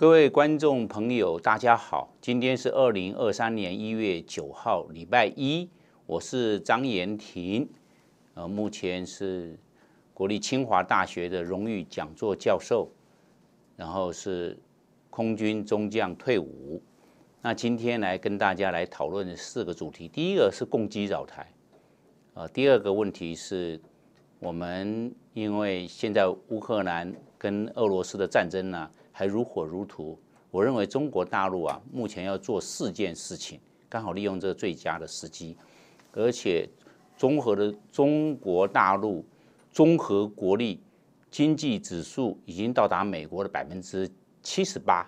各位观众朋友，大家好！今天是二零二三年一月九号，礼拜一。我是张延廷，呃，目前是国立清华大学的荣誉讲座教授，然后是空军中将退伍。那今天来跟大家来讨论四个主题。第一个是攻击扰台，呃，第二个问题是，我们因为现在乌克兰跟俄罗斯的战争呢。还如火如荼，我认为中国大陆啊，目前要做四件事情，刚好利用这最佳的时机，而且综合的中国大陆综合国力经济指数已经到达美国的百分之七十八，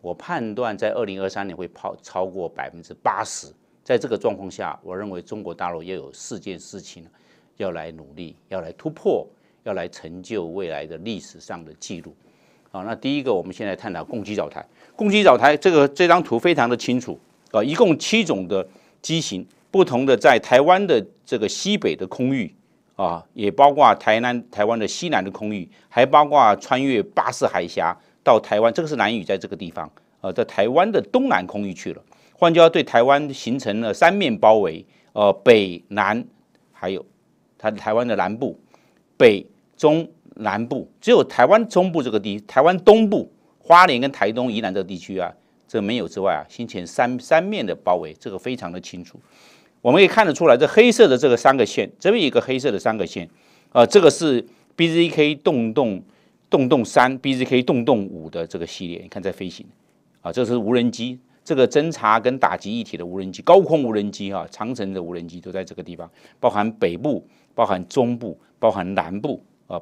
我判断在二零二三年会超超过百分之八十，在这个状况下，我认为中国大陆要有四件事情要来努力，要来突破，要来成就未来的历史上的记录。啊，那第一个，我们先来探讨共机扰台。共机扰台，这个这张图非常的清楚啊，一共七种的机型，不同的在台湾的这个西北的空域啊，也包括台南、台湾的西南的空域，还包括穿越巴士海峡到台湾，这个是南屿在这个地方，呃，在台湾的东南空域去了，换句话对台湾形成了三面包围，呃，北南，还有它台湾的南部，北中。南部只有台湾中部这个地，台湾东部花莲跟台东以南这个地区啊，这没有之外啊，先前三三面的包围，这个非常的清楚，我们可以看得出来，这黑色的这个三个线，这边一个黑色的三个线，呃，这个是 BZK 洞洞洞洞三 BZK 洞洞五的这个系列，你看在飞行，啊，这是无人机，这个侦察跟打击一体的无人机，高空无人机啊，长城的无人机都在这个地方，包含北部，包含中部，包含南部，啊。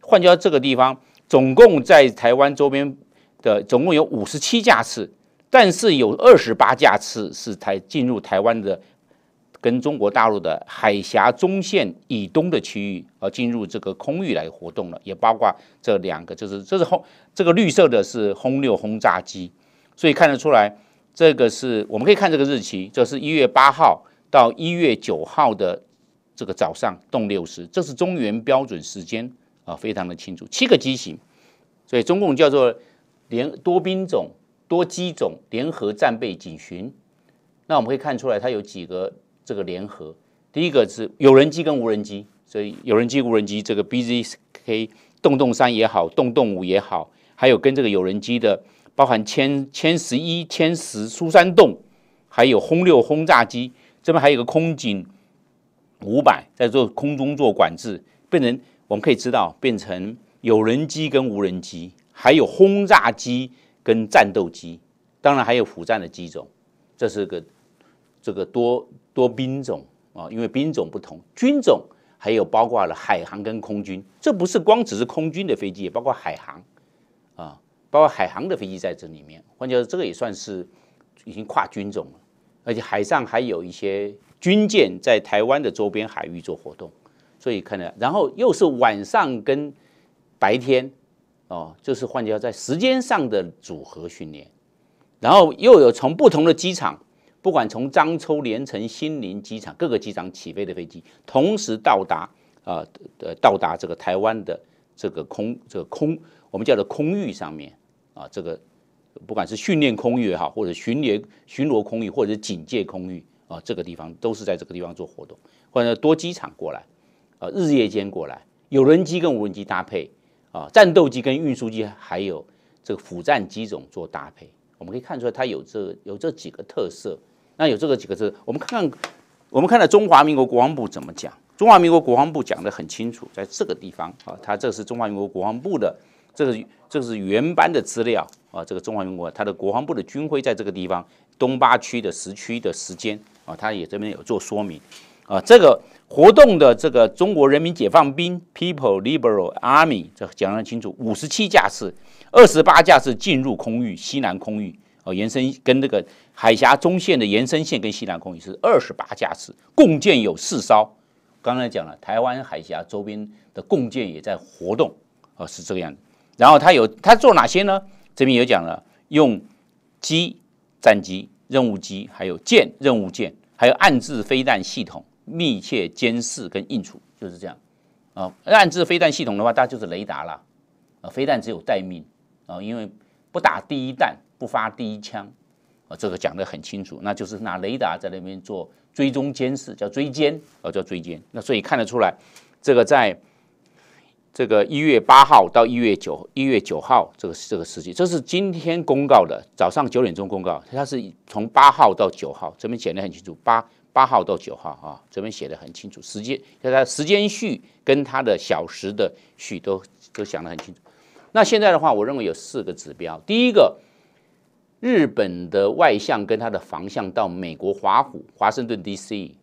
换交这个地方，总共在台湾周边的总共有五十七架次，但是有二十八架次是台进入台湾的，跟中国大陆的海峡中线以东的区域而进入这个空域来活动了，也包括这两个，就是这是轰这个绿色的是轰六轰炸机，所以看得出来，这个是我们可以看这个日期，这是一月八号到一月九号的这个早上动六十，这是中原标准时间。啊，非常的清楚，七个机型，所以中共叫做联多兵种、多机种联合战备警巡。那我们可以看出来，它有几个这个联合。第一个是有人机跟无人机，所以有人机、无人机这个 BZK 洞洞三也好，洞洞五也好，还有跟这个有人机的，包含歼歼十一、歼十、苏三洞，还有轰六轰炸机，这边还有一个空警五百，在做空中做管制，变成。我们可以知道，变成有人机跟无人机，还有轰炸机跟战斗机，当然还有辅战的机种，这是个这个多多兵种啊，因为兵种不同，军种还有包括了海航跟空军，这不是光只是空军的飞机，也包括海航啊，包括海航的飞机在这里面。换句话说，这个也算是已经跨军种了，而且海上还有一些军舰在台湾的周边海域做活动。所以看了，然后又是晚上跟白天，哦，就是换掉在时间上的组合训练，然后又有从不同的机场，不管从漳州、连城、新宁机场各个机场起飞的飞机，同时到达啊呃到达这个台湾的这个空这个空我们叫做空域上面啊，这个不管是训练空域也好，或者巡猎巡逻空域，或者警戒空域啊，这个地方都是在这个地方做活动，或者多机场过来。呃，日夜间过来，有人机跟无人机搭配，啊，战斗机跟运输机还有这个辅战机种做搭配，我们可以看出来它有这有这几个特色。那有这个几个字，我们看，我们看到中华民国国防部怎么讲？中华民国国防部讲的很清楚，在这个地方啊，它这是中华民国国防部的，这个这是原班的资料啊，这个中华民国它的国防部的军徽在这个地方，东八区的时区的时间啊，它也这边有做说明。啊，这个活动的这个中国人民解放军 People l i b e r a l Army，这讲很清楚，五十七架次，二十八架次进入空域西南空域哦，延伸跟这个海峡中线的延伸线跟西南空域是二十八架次，共建有四艘。刚才讲了，台湾海峡周边的共建也在活动，啊，是这个样。子。然后他有他做哪些呢？这边有讲了，用机战机、任务机，还有舰任务舰，还有暗制飞弹系统。密切监视跟应处就是这样，啊，暗制飞弹系统的话，它就是雷达了。啊，飞弹只有待命，啊，因为不打第一弹，不发第一枪，啊，这个讲得很清楚，那就是拿雷达在那边做追踪监视，叫追监，啊，叫追监，那所以看得出来，这个在。这个一月八号到一月九一月九号，这个这个时期，这是今天公告的，早上九点钟公告，它是从八号到九号，这边写的很清楚，八八号到九号啊，这边写的很清楚，时间，它时间序跟它的小时的序都都想得很清楚。那现在的话，我认为有四个指标，第一个，日本的外相跟他的方向到美国华府华盛顿 D.C.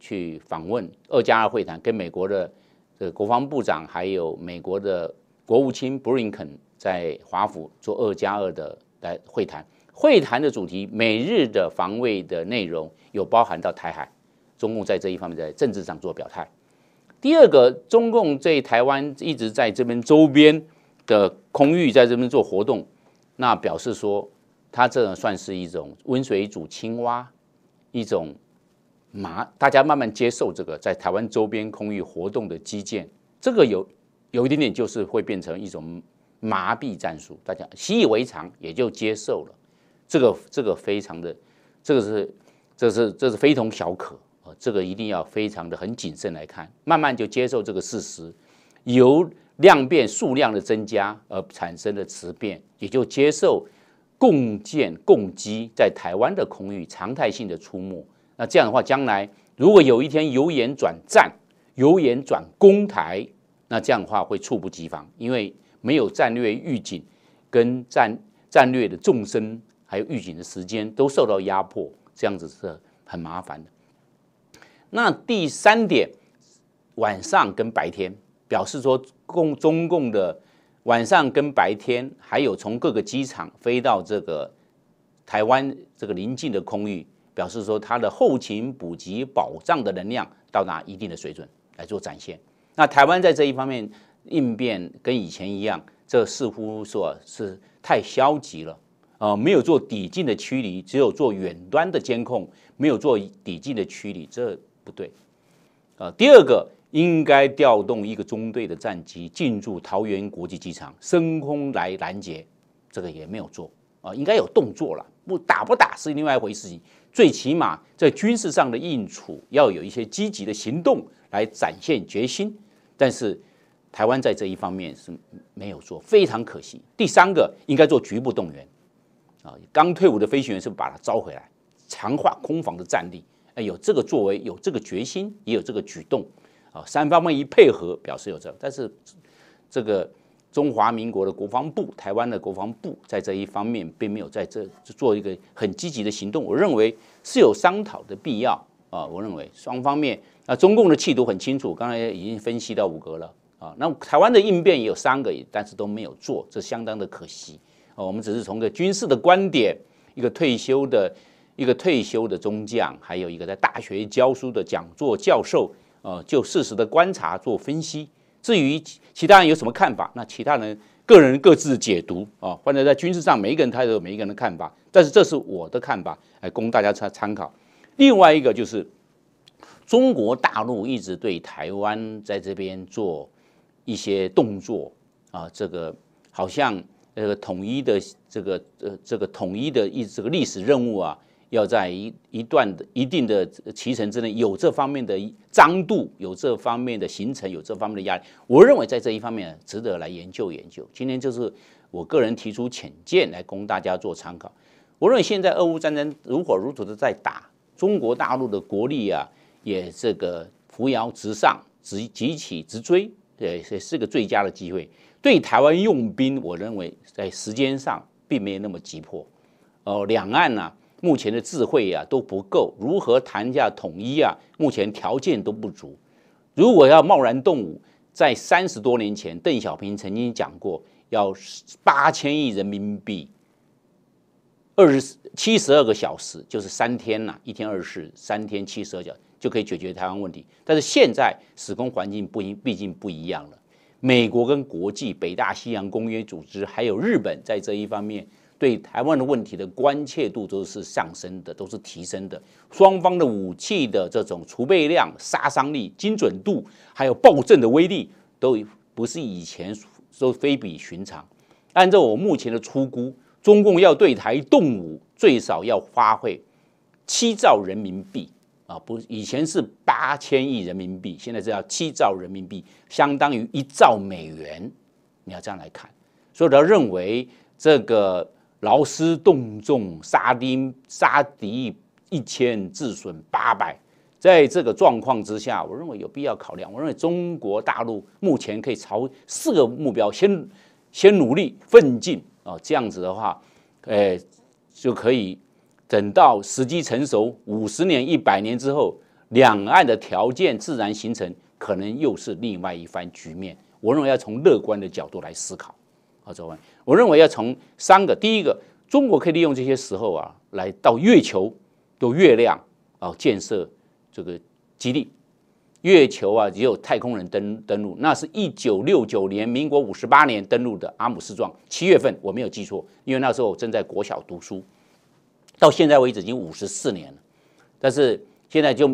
去访问二加二会谈，跟美国的。这国防部长还有美国的国务卿布林肯在华府做二加二的来会谈，会谈的主题，美日的防卫的内容有包含到台海，中共在这一方面在政治上做表态。第二个，中共在台湾一直在这边周边的空域在这边做活动，那表示说，它这算是一种温水煮青蛙，一种。麻，大家慢慢接受这个在台湾周边空域活动的基建，这个有有一点点就是会变成一种麻痹战术，大家习以为常也就接受了。这个这个非常的，这个是，这是这是非同小可啊！这个一定要非常的很谨慎来看，慢慢就接受这个事实，由量变数量的增加而产生的质变，也就接受共建共机在台湾的空域常态性的出没。那这样的话，将来如果有一天由演转战，由演转攻台，那这样的话会猝不及防，因为没有战略预警，跟战战略的纵深还有预警的时间都受到压迫，这样子是很麻烦的。那第三点，晚上跟白天表示说共中共的晚上跟白天还有从各个机场飞到这个台湾这个临近的空域。表示说，它的后勤补给、保障的能量到达一定的水准来做展现。那台湾在这一方面应变跟以前一样，这似乎说是太消极了啊，没有做抵近的驱离，只有做远端的监控，没有做抵近的驱离，这不对啊。第二个，应该调动一个中队的战机进驻桃园国际机场升空来拦截，这个也没有做啊，应该有动作了。不打不打是另外一回事情。最起码在军事上的应处要有一些积极的行动来展现决心，但是台湾在这一方面是没有做，非常可惜。第三个应该做局部动员，啊，刚退伍的飞行员是不把他招回来，强化空防的战力，哎，有这个作为，有这个决心，也有这个举动，啊，三方面一配合，表示有这，但是这个。中华民国的国防部、台湾的国防部在这一方面并没有在这做一个很积极的行动，我认为是有商讨的必要啊。我认为双方面啊，中共的企图很清楚，刚才已经分析到五个了啊。那台湾的应变也有三个，但是都没有做，这相当的可惜啊。我们只是从个军事的观点，一个退休的、一个退休的中将，还有一个在大学教书的讲座教授，呃，就事实的观察做分析。至于其他人有什么看法，那其他人个人各自解读啊。或者在军事上，每一个人他都有每一个人的看法，但是这是我的看法，哎，供大家参参考。另外一个就是，中国大陆一直对台湾在这边做一些动作啊，这个好像这个统一的这个呃这个统一的一这个历史任务啊。要在一一段的一定的期程之内，有这方面的张度，有这方面的行程，有这方面的压力。我认为在这一方面值得来研究研究。今天就是我个人提出浅见来供大家做参考。无论现在俄乌战争如火如荼的在打，中国大陆的国力啊，也这个扶摇直上，直急起直追，呃，也是个最佳的机会。对台湾用兵，我认为在时间上并没有那么急迫。哦，两岸呢？目前的智慧呀都不够，如何谈价统一啊？目前条件都不足。如果要贸然动武，在三十多年前，邓小平曾经讲过，要八千亿人民币，二十七十二个小时，就是三天呐，一天二十四，三天七十二小时就可以解决台湾问题。但是现在时空环境不一，毕竟不一样了。美国跟国际北大西洋公约组织，还有日本在这一方面。对台湾的问题的关切度都是上升的，都是提升的。双方的武器的这种储备量、杀伤力、精准度，还有暴政的威力，都不是以前都非比寻常。按照我目前的初估，中共要对台动武，最少要花费七兆人民币啊！不，以前是八千亿人民币，现在是要七兆人民币，相当于一兆美元。你要这样来看，所以要认为这个。劳师动众，杀丁杀敌一千，自损八百。在这个状况之下，我认为有必要考量。我认为中国大陆目前可以朝四个目标，先先努力奋进啊，这样子的话，诶就可以等到时机成熟，五十年、一百年之后，两岸的条件自然形成，可能又是另外一番局面。我认为要从乐观的角度来思考。这个问我认为要从三个。第一个，中国可以利用这些时候啊，来到月球，到月亮啊，建设这个基地。月球啊，也有太空人登登陆，那是一九六九年，民国五十八年登陆的阿姆斯壮。七月份，我没有记错，因为那时候我正在国小读书。到现在为止已经五十四年了，但是现在就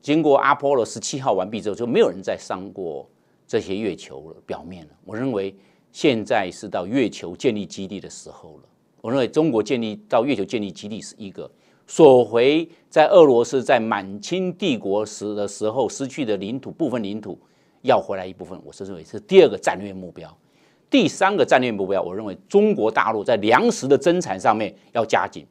经过阿波罗十七号完毕之后，就没有人再上过这些月球表面了。我认为。现在是到月球建立基地的时候了。我认为中国建立到月球建立基地是一个索回在俄罗斯在满清帝国时的时候失去的领土部分领土，要回来一部分。我是认为是第二个战略目标。第三个战略目标，我认为中国大陆在粮食的增产上面要加紧。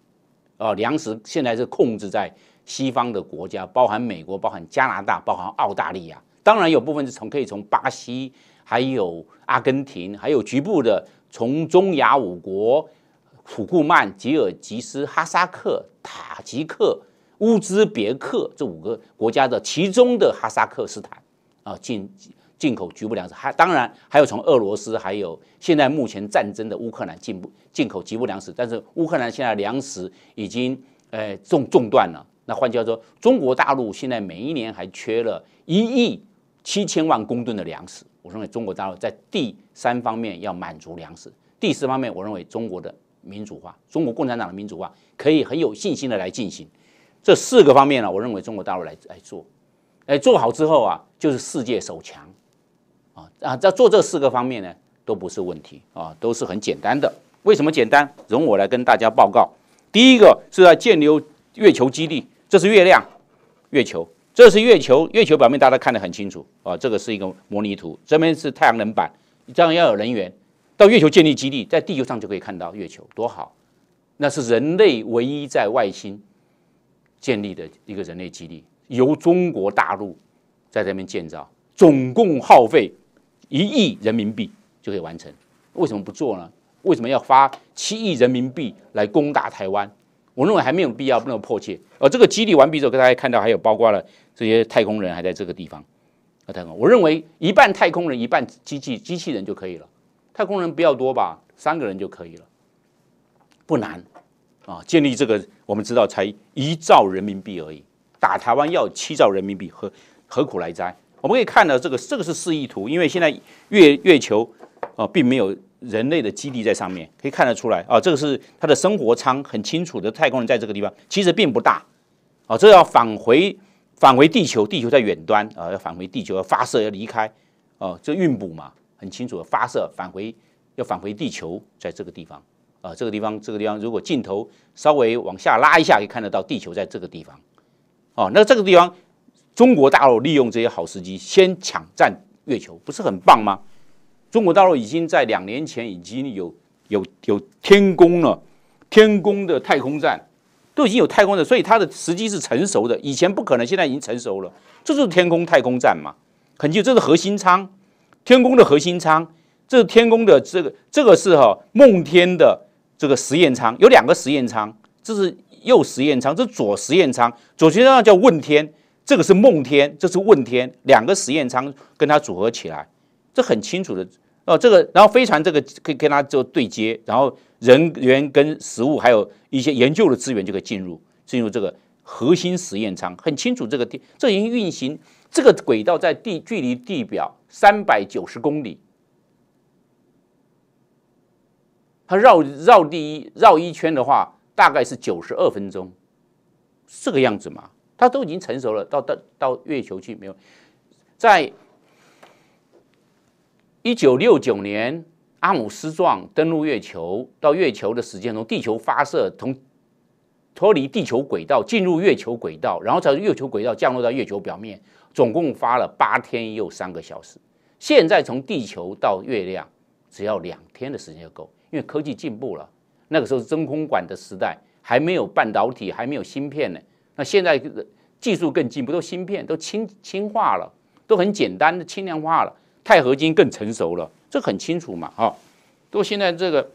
啊，粮食现在是控制在西方的国家，包含美国、包含加拿大、包含澳大利亚。当然有部分是从可以从巴西。还有阿根廷，还有局部的从中亚五国——土库曼、吉尔吉斯、哈萨克、塔吉克、乌兹别克这五个国家的其中的哈萨克斯坦，啊，进进口局部粮食，还当然还有从俄罗斯，还有现在目前战争的乌克兰进步进口局部粮食，但是乌克兰现在粮食已经呃中中断了。那换句话说，中国大陆现在每一年还缺了一亿七千万公吨的粮食。我认为中国大陆在第三方面要满足粮食，第四方面，我认为中国的民主化，中国共产党的民主化可以很有信心的来进行。这四个方面呢，我认为中国大陆来来做，哎，做好之后啊，就是世界首强，啊啊，在做这四个方面呢，都不是问题啊，都是很简单的。为什么简单？容我来跟大家报告，第一个是在建立月球基地，这是月亮，月球。这是月球，月球表面大家看得很清楚啊。这个是一个模拟图，这边是太阳能板，这样要有能源到月球建立基地，在地球上就可以看到月球多好。那是人类唯一在外星建立的一个人类基地，由中国大陆在这边建造，总共耗费一亿人民币就可以完成。为什么不做呢？为什么要花七亿人民币来攻打台湾？我认为还没有必要那么迫切。而这个激励完毕之后，大家看到还有包括了这些太空人还在这个地方。啊，太空，我认为一半太空人，一半机器机器人就可以了。太空人不要多吧，三个人就可以了，不难。啊，建立这个，我们知道才一兆人民币而已，打台湾要七兆人民币，何何苦来哉？我们可以看到这个，这个是示意图，因为现在月月球啊，并没有。人类的基地在上面，可以看得出来啊，这个是他的生活舱，很清楚的。太空人在这个地方，其实并不大啊。这要返回返回地球，地球在远端啊，要返回地球要发射要离开哦，这运补嘛，很清楚的发射返回要返回地球，在这个地方啊，这个地方这个地方如果镜头稍微往下拉一下，可以看得到地球在这个地方哦。那这个地方，中国大陆利用这些好时机先抢占月球，不是很棒吗？中国大陆已经在两年前已经有有有天宫了，天宫的太空站都已经有太空的，所以它的时机是成熟的。以前不可能，现在已经成熟了。这就是天宫太空站嘛？很就这是核心舱，天宫的核心舱。这是天宫的这个这个是哈梦天的这个实验舱，有两个实验舱，这是右实验舱，这是左实验舱。左实验舱叫问天，这个是梦天，这是问天，两个实验舱跟它组合起来。这很清楚的哦，这个然后飞船这个可以跟它做对接，然后人员跟食物还有一些研究的资源就可以进入进入这个核心实验舱，很清楚这个地这已经运行这个轨道在地距离地表三百九十公里，它绕绕地一绕一圈的话大概是九十二分钟，这个样子嘛，它都已经成熟了，到到到月球去没有在。一九六九年，阿姆斯壮登陆月球到月球的时间，从地球发射，从脱离地球轨道进入月球轨道，然后在月球轨道降落到月球表面，总共花了八天又三个小时。现在从地球到月亮只要两天的时间就够，因为科技进步了。那个时候是真空管的时代，还没有半导体，还没有芯片呢。那现在技术更进步，都芯片都轻轻化了，都很简单的轻量化了。钛合金更成熟了，这很清楚嘛？哈，都现在这个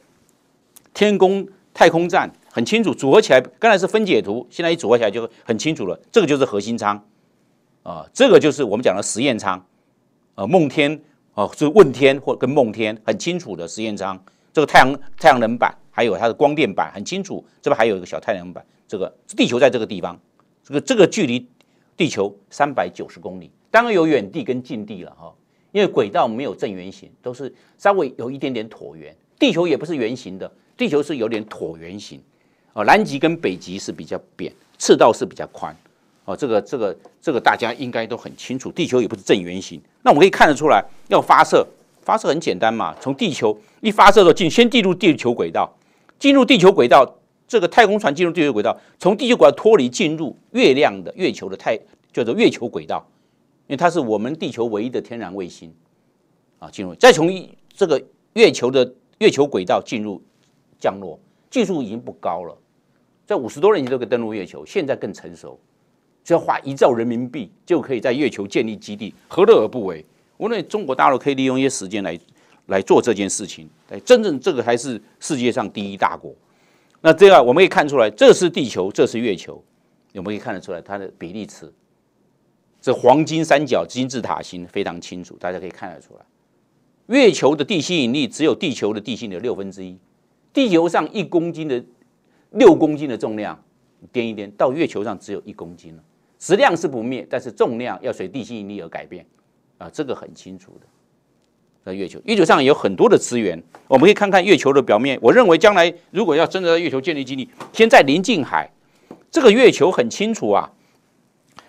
天宫太空站很清楚，组合起来，刚才是分解图，现在一组合起来就很清楚了。这个就是核心舱，啊，这个就是我们讲的实验舱，啊，梦天，啊，是问天或跟梦天很清楚的实验舱。这个太阳太阳能板，还有它的光电板，很清楚。这边还有一个小太阳能板。这个地球在这个地方，这个这个距离地球三百九十公里，当然有远地跟近地了，哈。因为轨道没有正圆形，都是稍微有一点点椭圆。地球也不是圆形的，地球是有点椭圆形。哦，南极跟北极是比较扁，赤道是比较宽。哦，这个、这个、这个大家应该都很清楚。地球也不是正圆形，那我可以看得出来。要发射，发射很简单嘛，从地球一发射就进先进入地球轨道，进入地球轨道，这个太空船进入地球轨道，从地球轨道脱离进入月亮的月球的太叫做月球轨道。因为它是我们地球唯一的天然卫星，啊，进入再从这个月球的月球轨道进入降落技术已经不高了，在五十多年前都可以登陆月球，现在更成熟，只要花一兆人民币就可以在月球建立基地，何乐而不为？我认为中国大陆可以利用一些时间来来做这件事情。哎，真正这个还是世界上第一大国。那第二，我们可以看出来，这是地球，这是月球，我们可以看得出来它的比例尺。这黄金三角金字塔形非常清楚，大家可以看得出来。月球的地心引力只有地球的地心的六分之一，地球上一公斤的六公斤的重量，掂一掂到月球上只有一公斤了。质量是不灭，但是重量要随地心引力而改变，啊，这个很清楚的。在月球，月球上有很多的资源，我们可以看看月球的表面。我认为将来如果要真的在月球建立基地，先在临近海，这个月球很清楚啊。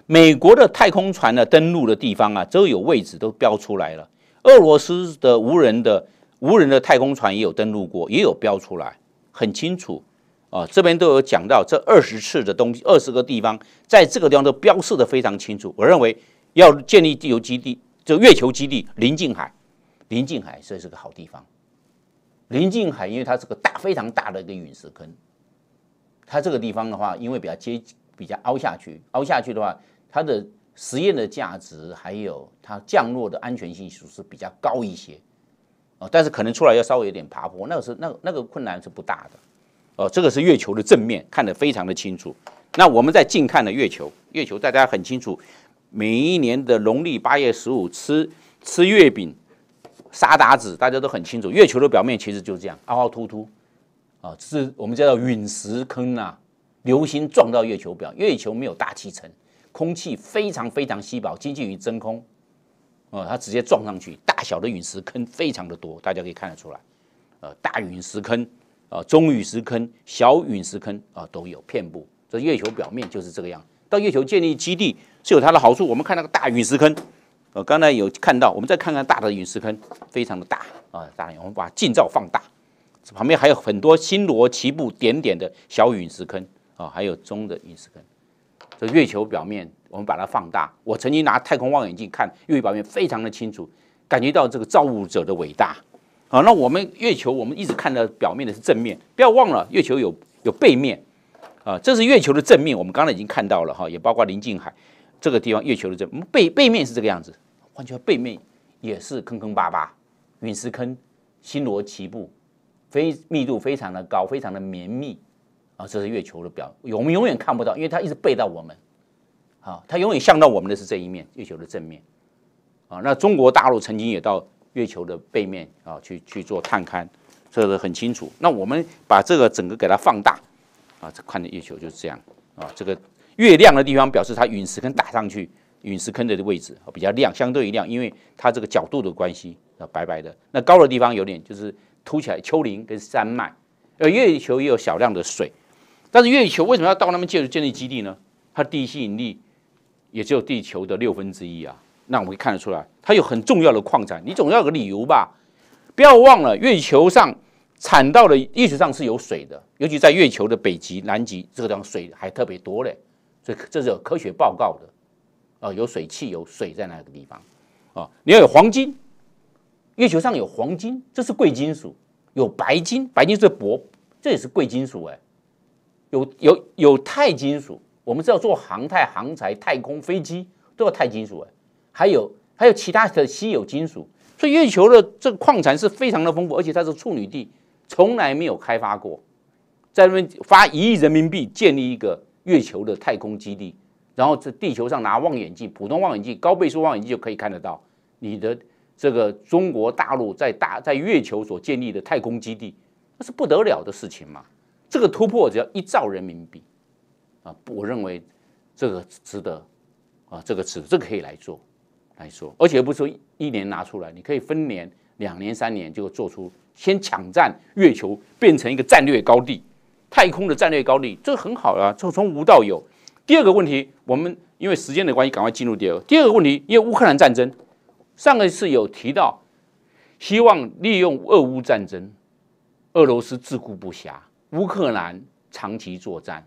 美国的太空船的登陆的地方啊，都有位置都标出来了。俄罗斯的无人的无人的太空船也有登陆过，也有标出来，很清楚啊。这边都有讲到这二十次的东西，二十个地方，在这个地方都标示的非常清楚。我认为要建立地球基地，就月球基地，临近海，临近海这是个好地方。临近海，因为它是个大非常大的一个陨石坑，它这个地方的话，因为比较接比较凹下去，凹下去的话。它的实验的价值，还有它降落的安全系数是比较高一些，哦，但是可能出来要稍微有点爬坡，那个是那那个困难是不大的，哦，这个是月球的正面，看得非常的清楚。那我们在近看的月球，月球大家很清楚，每一年的农历八月十五吃吃月饼，沙达子大家都很清楚，月球的表面其实就这样凹凹凸凸，啊，是我们叫做陨石坑啊，流星撞到月球表，月球没有大气层。空气非常非常稀薄，接近于真空，呃，它直接撞上去，大小的陨石坑非常的多，大家可以看得出来，呃，大陨石坑，啊，中陨石坑，小陨石坑啊都有遍布，这月球表面就是这个样。到月球建立基地是有它的好处，我们看那个大陨石坑，呃，刚才有看到，我们再看看大的陨石坑，非常的大啊，大。我们把近照放大，旁边还有很多星罗棋布、点点的小陨石坑啊，还有中的陨石坑。这月球表面，我们把它放大。我曾经拿太空望远镜看月球表面，非常的清楚，感觉到这个造物者的伟大。好，那我们月球，我们一直看到表面的是正面，不要忘了月球有有背面。啊，这是月球的正面，我们刚才已经看到了哈，也包括临近海这个地方。月球的正背背面是这个样子，完全背面也是坑坑巴巴，陨石坑星罗棋布，非密度非常的高，非常的绵密。啊，这是月球的表，我们永远看不到，因为它一直背到我们。啊，它永远向到我们的是这一面，月球的正面。啊，那中国大陆曾经也到月球的背面啊去去做探勘，这个很清楚。那我们把这个整个给它放大，啊，这看的月球就是这样。啊，这个越亮的地方表示它陨石坑打上去，陨石坑的位置比较亮，相对亮，因为它这个角度的关系，啊，白白的。那高的地方有点就是凸起来，丘陵跟山脉。而月球也有少量的水。但是月球为什么要到那边建建立基地呢？它的地吸引力也只有地球的六分之一啊。那我们可以看得出来，它有很重要的矿产，你总要有个理由吧？不要忘了，月球上产到的历史上是有水的，尤其在月球的北极、南极这个地方，水还特别多嘞。这这是有科学报告的啊，有水汽，有水在那个地方啊。你要有黄金，月球上有黄金，这是贵金属，有白金，白金是铂，这也是贵金属哎。有有有钛金属，我们知道做航太航材、太空飞机都要钛金属哎，还有还有其他的稀有金属，所以月球的这个矿产是非常的丰富，而且它是处女地，从来没有开发过。在那边花一亿人民币建立一个月球的太空基地，然后这地球上拿望远镜，普通望远镜、高倍数望远镜就可以看得到你的这个中国大陆在大在月球所建立的太空基地，那是不得了的事情嘛。这个突破只要一兆人民币，啊，我认为这个值得，啊，这个值，这个可以来做，来做，而且不是说一年拿出来，你可以分年、两年、三年就做出，先抢占月球，变成一个战略高地，太空的战略高地，这个很好啊，从从无到有。第二个问题，我们因为时间的关系，赶快进入第二个。第二个问题，因为乌克兰战争，上一次有提到，希望利用俄乌战争，俄罗斯自顾不暇。乌克兰长期作战，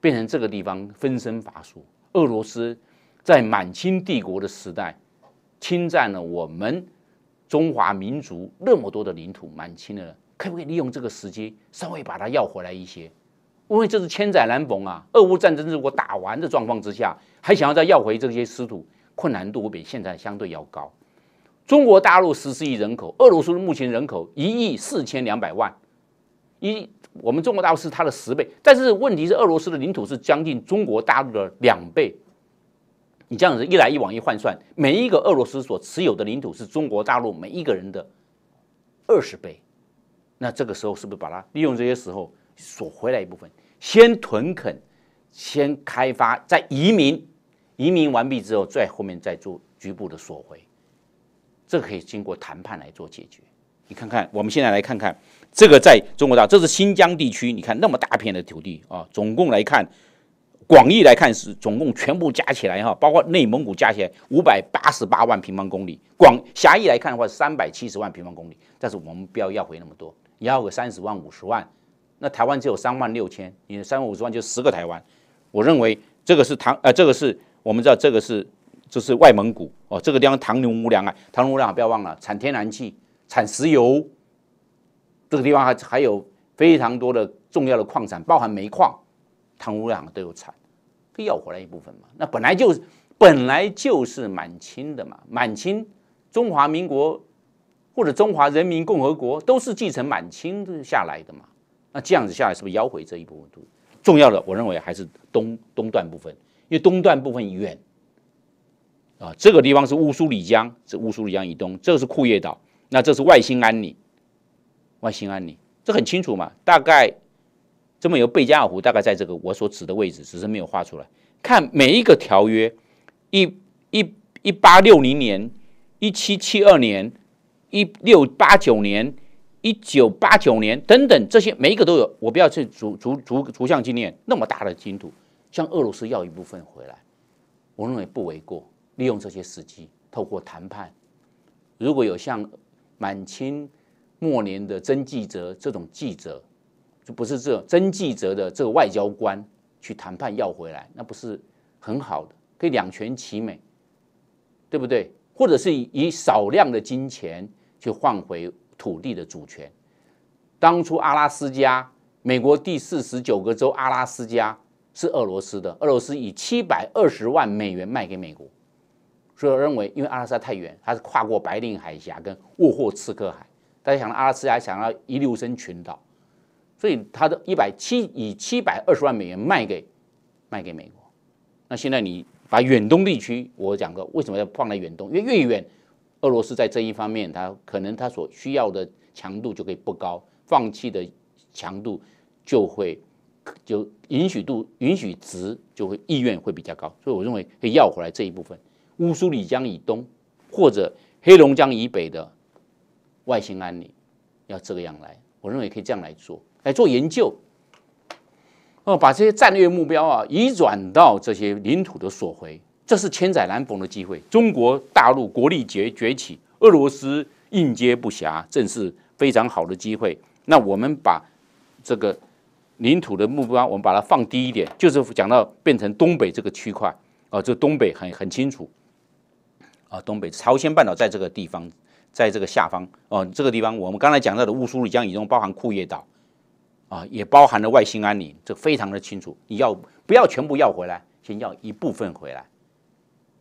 变成这个地方分身乏术。俄罗斯在满清帝国的时代侵占了我们中华民族那么多的领土，满清的人可不可以利用这个时机稍微把它要回来一些？因为这是千载难逢啊！俄乌战争如果打完的状况之下，还想要再要回这些失土，困难度会比现在相对要高。中国大陆十四亿人口，俄罗斯目前人口一亿四千两百万。一，我们中国大陆是它的十倍，但是问题是俄罗斯的领土是将近中国大陆的两倍。你这样子一来一往一换算，每一个俄罗斯所持有的领土是中国大陆每一个人的二十倍。那这个时候是不是把它利用这些时候索回来一部分？先屯垦，先开发，再移民。移民完毕之后，再后面再做局部的索回，这可以经过谈判来做解决。你看看，我们现在来看看。这个在中国大，这是新疆地区，你看那么大片的土地啊，总共来看，广义来看是总共全部加起来哈，包括内蒙古加起来五百八十八万平方公里，广狭义来看的话三百七十万平方公里，但是我们不要要回那么多，要个三十万五十万，那台湾只有三万六千，你三万五十万就十个台湾，我认为这个是唐呃，这个是我们知道这个是就是外蒙古哦，这个地方唐牛无梁啊，唐牛无梁不要忘了，产天然气，产石油。这个地方还还有非常多的重要的矿产，包含煤矿、糖、污染都有产，可以要回来一部分嘛？那本来就本来就是满清的嘛，满清、中华民国或者中华人民共和国都是继承满清下来的嘛。那这样子下来，是不是要回这一部分？重要的，我认为还是东东段部分，因为东段部分远啊，这个地方是乌苏里江，是乌苏里江以东，这是库页岛，那这是外兴安岭。外星安妮，这很清楚嘛？大概这么有贝加尔湖，大概在这个我所指的位置，只是没有画出来。看每一个条约，一一一八六零年、一七七二年、一六八九年、一九八九年等等，这些每一个都有。我不要去逐逐逐逐项纪念，那么大的精土，向俄罗斯要一部分回来，我认为不为过。利用这些时机，透过谈判，如果有像满清。末年的曾纪泽这种记者，就不是这曾纪泽的这个外交官去谈判要回来，那不是很好的，可以两全其美，对不对？或者是以少量的金钱去换回土地的主权。当初阿拉斯加，美国第四十九个州阿拉斯加是俄罗斯的，俄罗斯以七百二十万美元卖给美国。所以我认为，因为阿拉斯加太远，它是跨过白令海峡跟沃霍茨克海。他想到阿拉斯加，想要伊六申群岛，所以他的一百七以七百二十万美元卖给卖给美国。那现在你把远东地区，我讲过为什么要放在远东，因为越远，俄罗斯在这一方面，它可能它所需要的强度就可以不高，放弃的强度就会就允许度、允许值就会意愿会比较高。所以我认为可以要回来这一部分，乌苏里江以东或者黑龙江以北的。外星安理，要这个样来，我认为可以这样来做，来做研究。哦，把这些战略目标啊，移转到这些领土的索回，这是千载难逢的机会。中国大陆国力崛崛起，俄罗斯应接不暇，正是非常好的机会。那我们把这个领土的目标，我们把它放低一点，就是讲到变成东北这个区块啊，这东北很很清楚啊，东北朝鲜半岛在这个地方。在这个下方哦，这个地方我们刚才讲到的乌苏里，江以东，包含库页岛，啊，也包含了外兴安岭，这非常的清楚。你要不要全部要回来？先要一部分回来，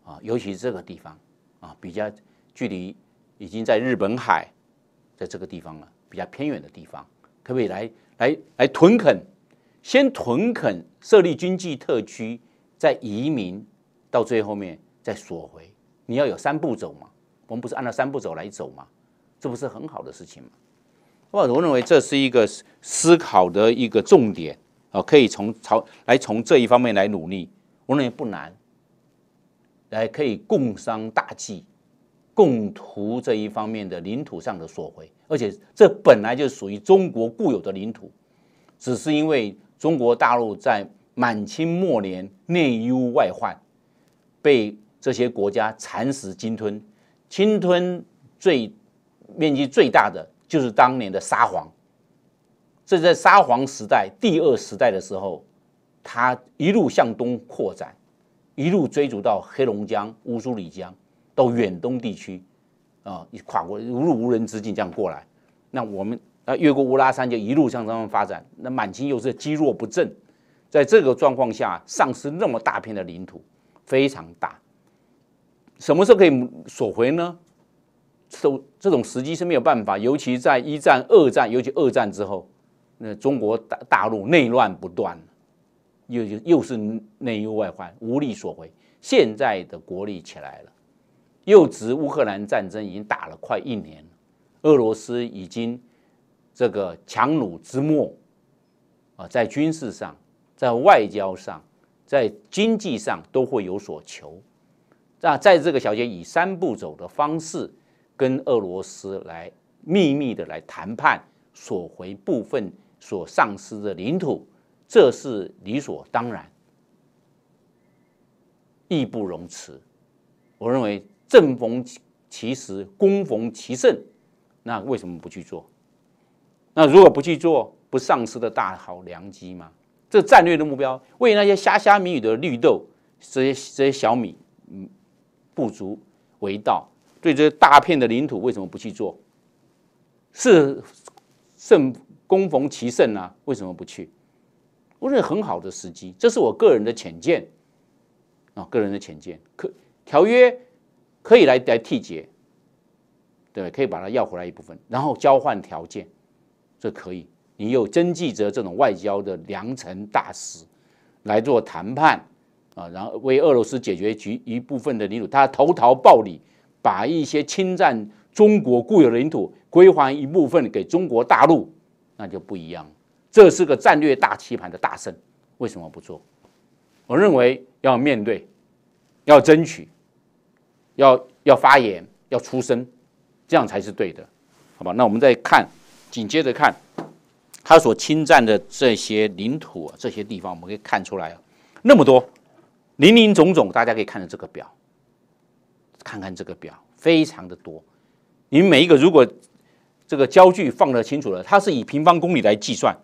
啊，尤其是这个地方啊，比较距离已经在日本海，在这个地方了，比较偏远的地方，可不可以来来来屯垦？先屯垦，设立经济特区，再移民，到最后面再索回。你要有三步走嘛。我们不是按照三步走来走吗？这不是很好的事情吗？我我认为这是一个思考的一个重点啊，可以从朝来从这一方面来努力。我认为不难，来可以共商大计，共图这一方面的领土上的收回。而且这本来就属于中国固有的领土，只是因为中国大陆在满清末年内忧外患，被这些国家蚕食鲸吞。侵吞最面积最大的就是当年的沙皇，这在沙皇时代、第二时代的时候，他一路向东扩展，一路追逐到黑龙江、乌苏里江到远东地区，啊，跨过入无人之境这样过来。那我们啊，越过乌拉山就一路向他们发展。那满清又是积弱不振，在这个状况下丧失那么大片的领土，非常大。什么时候可以索回呢？这这种时机是没有办法，尤其在一战、二战，尤其二战之后，那中国大大陆内乱不断，又又又是内忧外患，无力索回。现在的国力起来了，又值乌克兰战争已经打了快一年，俄罗斯已经这个强弩之末啊，在军事上、在外交上、在经济上都会有所求。那在这个小节以三步走的方式跟俄罗斯来秘密的来谈判，索回部分所丧失的领土，这是理所当然，义不容辞。我认为正逢其时，攻逢其胜，那为什么不去做？那如果不去做，不丧失的大好良机吗？这战略的目标为那些虾虾米语的绿豆，这些这些小米，嗯。不足为道，对这大片的领土为什么不去做？是胜攻逢其胜啊，为什么不去？我认为很好的时机，这是我个人的浅见啊，个人的浅见。可条约可以来来缔结，对，可以把它要回来一部分，然后交换条件，这可以。你有曾纪泽这种外交的良臣大师来做谈判。啊，然后为俄罗斯解决局一部分的领土，他投桃报李，把一些侵占中国固有领土归还一部分给中国大陆，那就不一样。这是个战略大棋盘的大胜，为什么不做？我认为要面对，要争取，要要发言，要出声，这样才是对的，好吧？那我们再看，紧接着看，他所侵占的这些领土这些地方，我们可以看出来，那么多。林林总总，大家可以看着这个表，看看这个表非常的多。你每一个如果这个焦距放的清楚了，它是以平方公里来计算。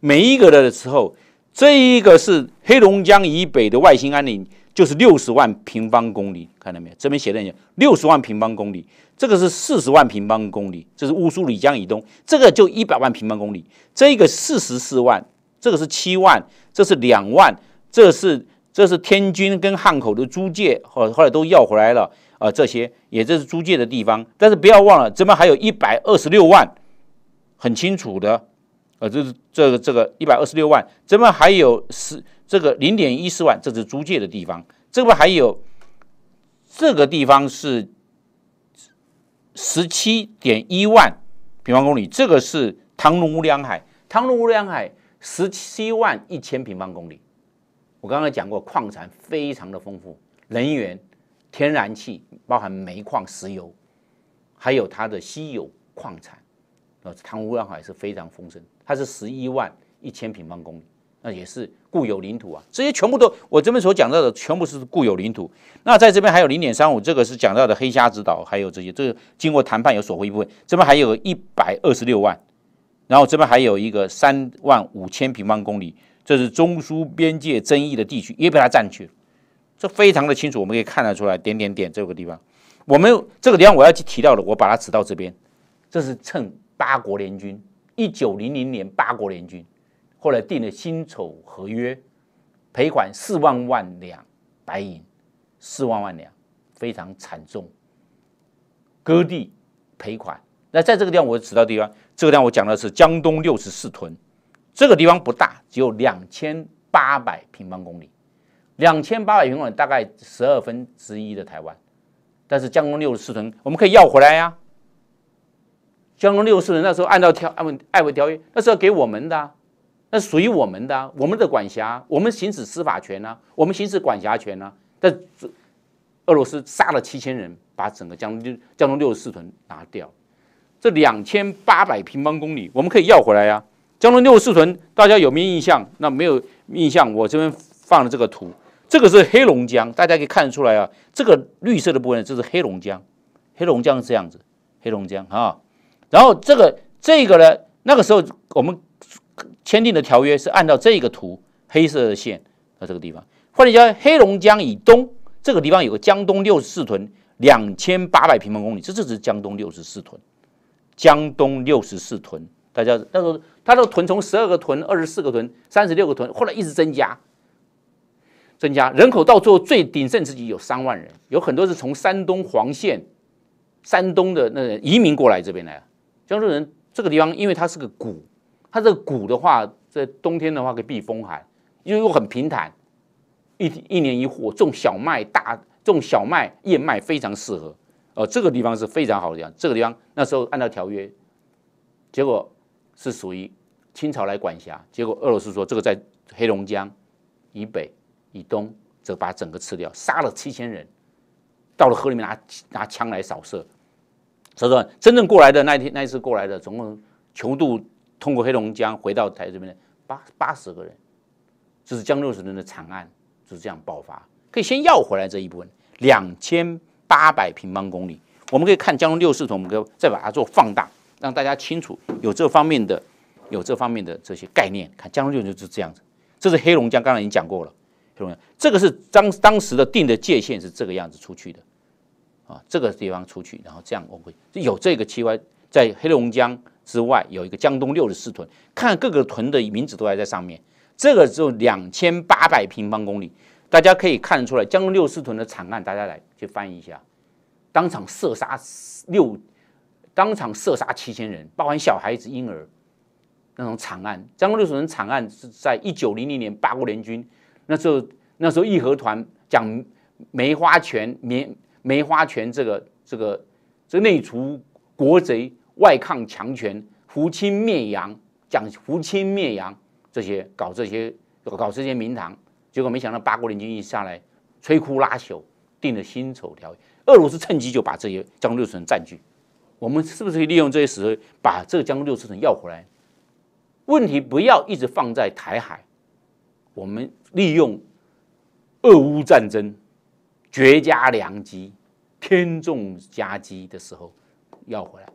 每一个的时候，这一个是黑龙江以北的外兴安岭，就是六十万平方公里，看到没有？这边写的很，六十万平方公里。这个是四十万平方公里，这是乌苏里江以东，这个就一百万平方公里。这个四十四万，这个是七万，这是两万，这是。这是天津跟汉口的租界，后后来都要回来了啊。这些也这是租界的地方，但是不要忘了，这边还有一百二十六万，很清楚的，呃，这是这个这个一百二十六万，这边还有十这个零点一四万，这是租界的地方，这边还有这个地方是十七点一万平方公里，这个是唐乌梁海，唐乌梁海十七万一千平方公里。我刚才讲过，矿产非常的丰富，能源、天然气，包含煤矿、石油，还有它的稀有矿产，啊，汤污万海是非常丰盛。它是十一万一千平方公里，那也是固有领土啊。这些全部都我这边所讲到的，全部是固有领土。那在这边还有零点三五，这个是讲到的黑瞎子岛，还有这些，这个经过谈判有所获一部分。这边还有一百二十六万，然后这边还有一个三万五千平方公里。这是中苏边界争议的地区，也被他占去了，这非常的清楚，我们可以看得出来。点点点，这个地方，我们这个地方我要去提到的，我把它指到这边。这是趁八国联军，一九零零年八国联军，后来定了辛丑合约，赔款四万万两白银，四万万两非常惨重，割地赔款。那在这个地方我指到地方，这个地方我讲的是江东六十四屯。这个地方不大，只有两千八百平方公里，两千八百平方公里大概十二分之一的台湾，但是江东六十四屯我们可以要回来呀。江东六十四屯那时候按照条按按文条约，那是要给我们的，那是属于我们的，我们的管辖，我们行使司法权呢，我们行使管辖权呢。但俄罗斯杀了七千人，把整个江六江东六十四屯拿掉，这两千八百平方公里我们可以要回来呀。江东六十四屯，大家有没有印象？那没有印象，我这边放了这个图，这个是黑龙江，大家可以看得出来啊，这个绿色的部分就是黑龙江，黑龙江是这样子，黑龙江啊。然后这个这个呢，那个时候我们签订的条约是按照这个图，黑色的线啊这个地方，换句话，黑龙江以东这个地方有个江东六十四屯，两千八百平方公里，这这是江东六十四屯，江东六十四屯。大家那时候，他的屯从十二个屯、二十四个屯、三十六个屯，后来一直增加，增加人口到最后最鼎盛时期有三万人，有很多是从山东黄县、山东的那移民过来这边来江苏人这个地方，因为它是个谷，它这个谷的话，在冬天的话可以避风寒，又又很平坦，一一年一户种小麦、大种小麦、燕麦非常适合。呃，这个地方是非常好的地方。这个地方那时候按照条约，结果。是属于清朝来管辖，结果俄罗斯说这个在黑龙江以北以东，则把整个吃掉，杀了七千人，到了河里面拿拿枪来扫射。所以说，真正过来的那一天那一次过来的，总共穷渡通过黑龙江回到台这边的八八十个人，这是江六四的惨案就是这样爆发。可以先要回来这一部分两千八百平方公里，我们可以看江六四图，我们可以再把它做放大。让大家清楚有这方面的有这方面的这些概念，看江东六就是这样子，这是黑龙江，刚才已经讲过了。黑龙江这个是当当时的定的界限是这个样子出去的，啊，这个地方出去，然后这样我们有这个区划，在黑龙江之外有一个江东六十四屯，看各个屯的名字都还在上面，这个只有两千八百平方公里，大家可以看出来江东六十四屯的惨案，大家来去翻译一下，当场射杀六。当场射杀七千人，包含小孩子、婴儿，那种惨案。张六所惨案是在一九零零年八国联军那时候，那时候义和团讲梅花拳、棉梅花拳这个这个，这内除国贼，外抗强权，扶清灭洋，讲扶清灭洋这些搞这些搞这些名堂。结果没想到八国联军一下来，摧枯拉朽，定了辛丑条约。俄罗斯趁机就把这些张六所占据。我们是不是可以利用这些时候把这个江六师城要回来？问题不要一直放在台海，我们利用俄乌战争绝佳良机、天纵夹击的时候要回来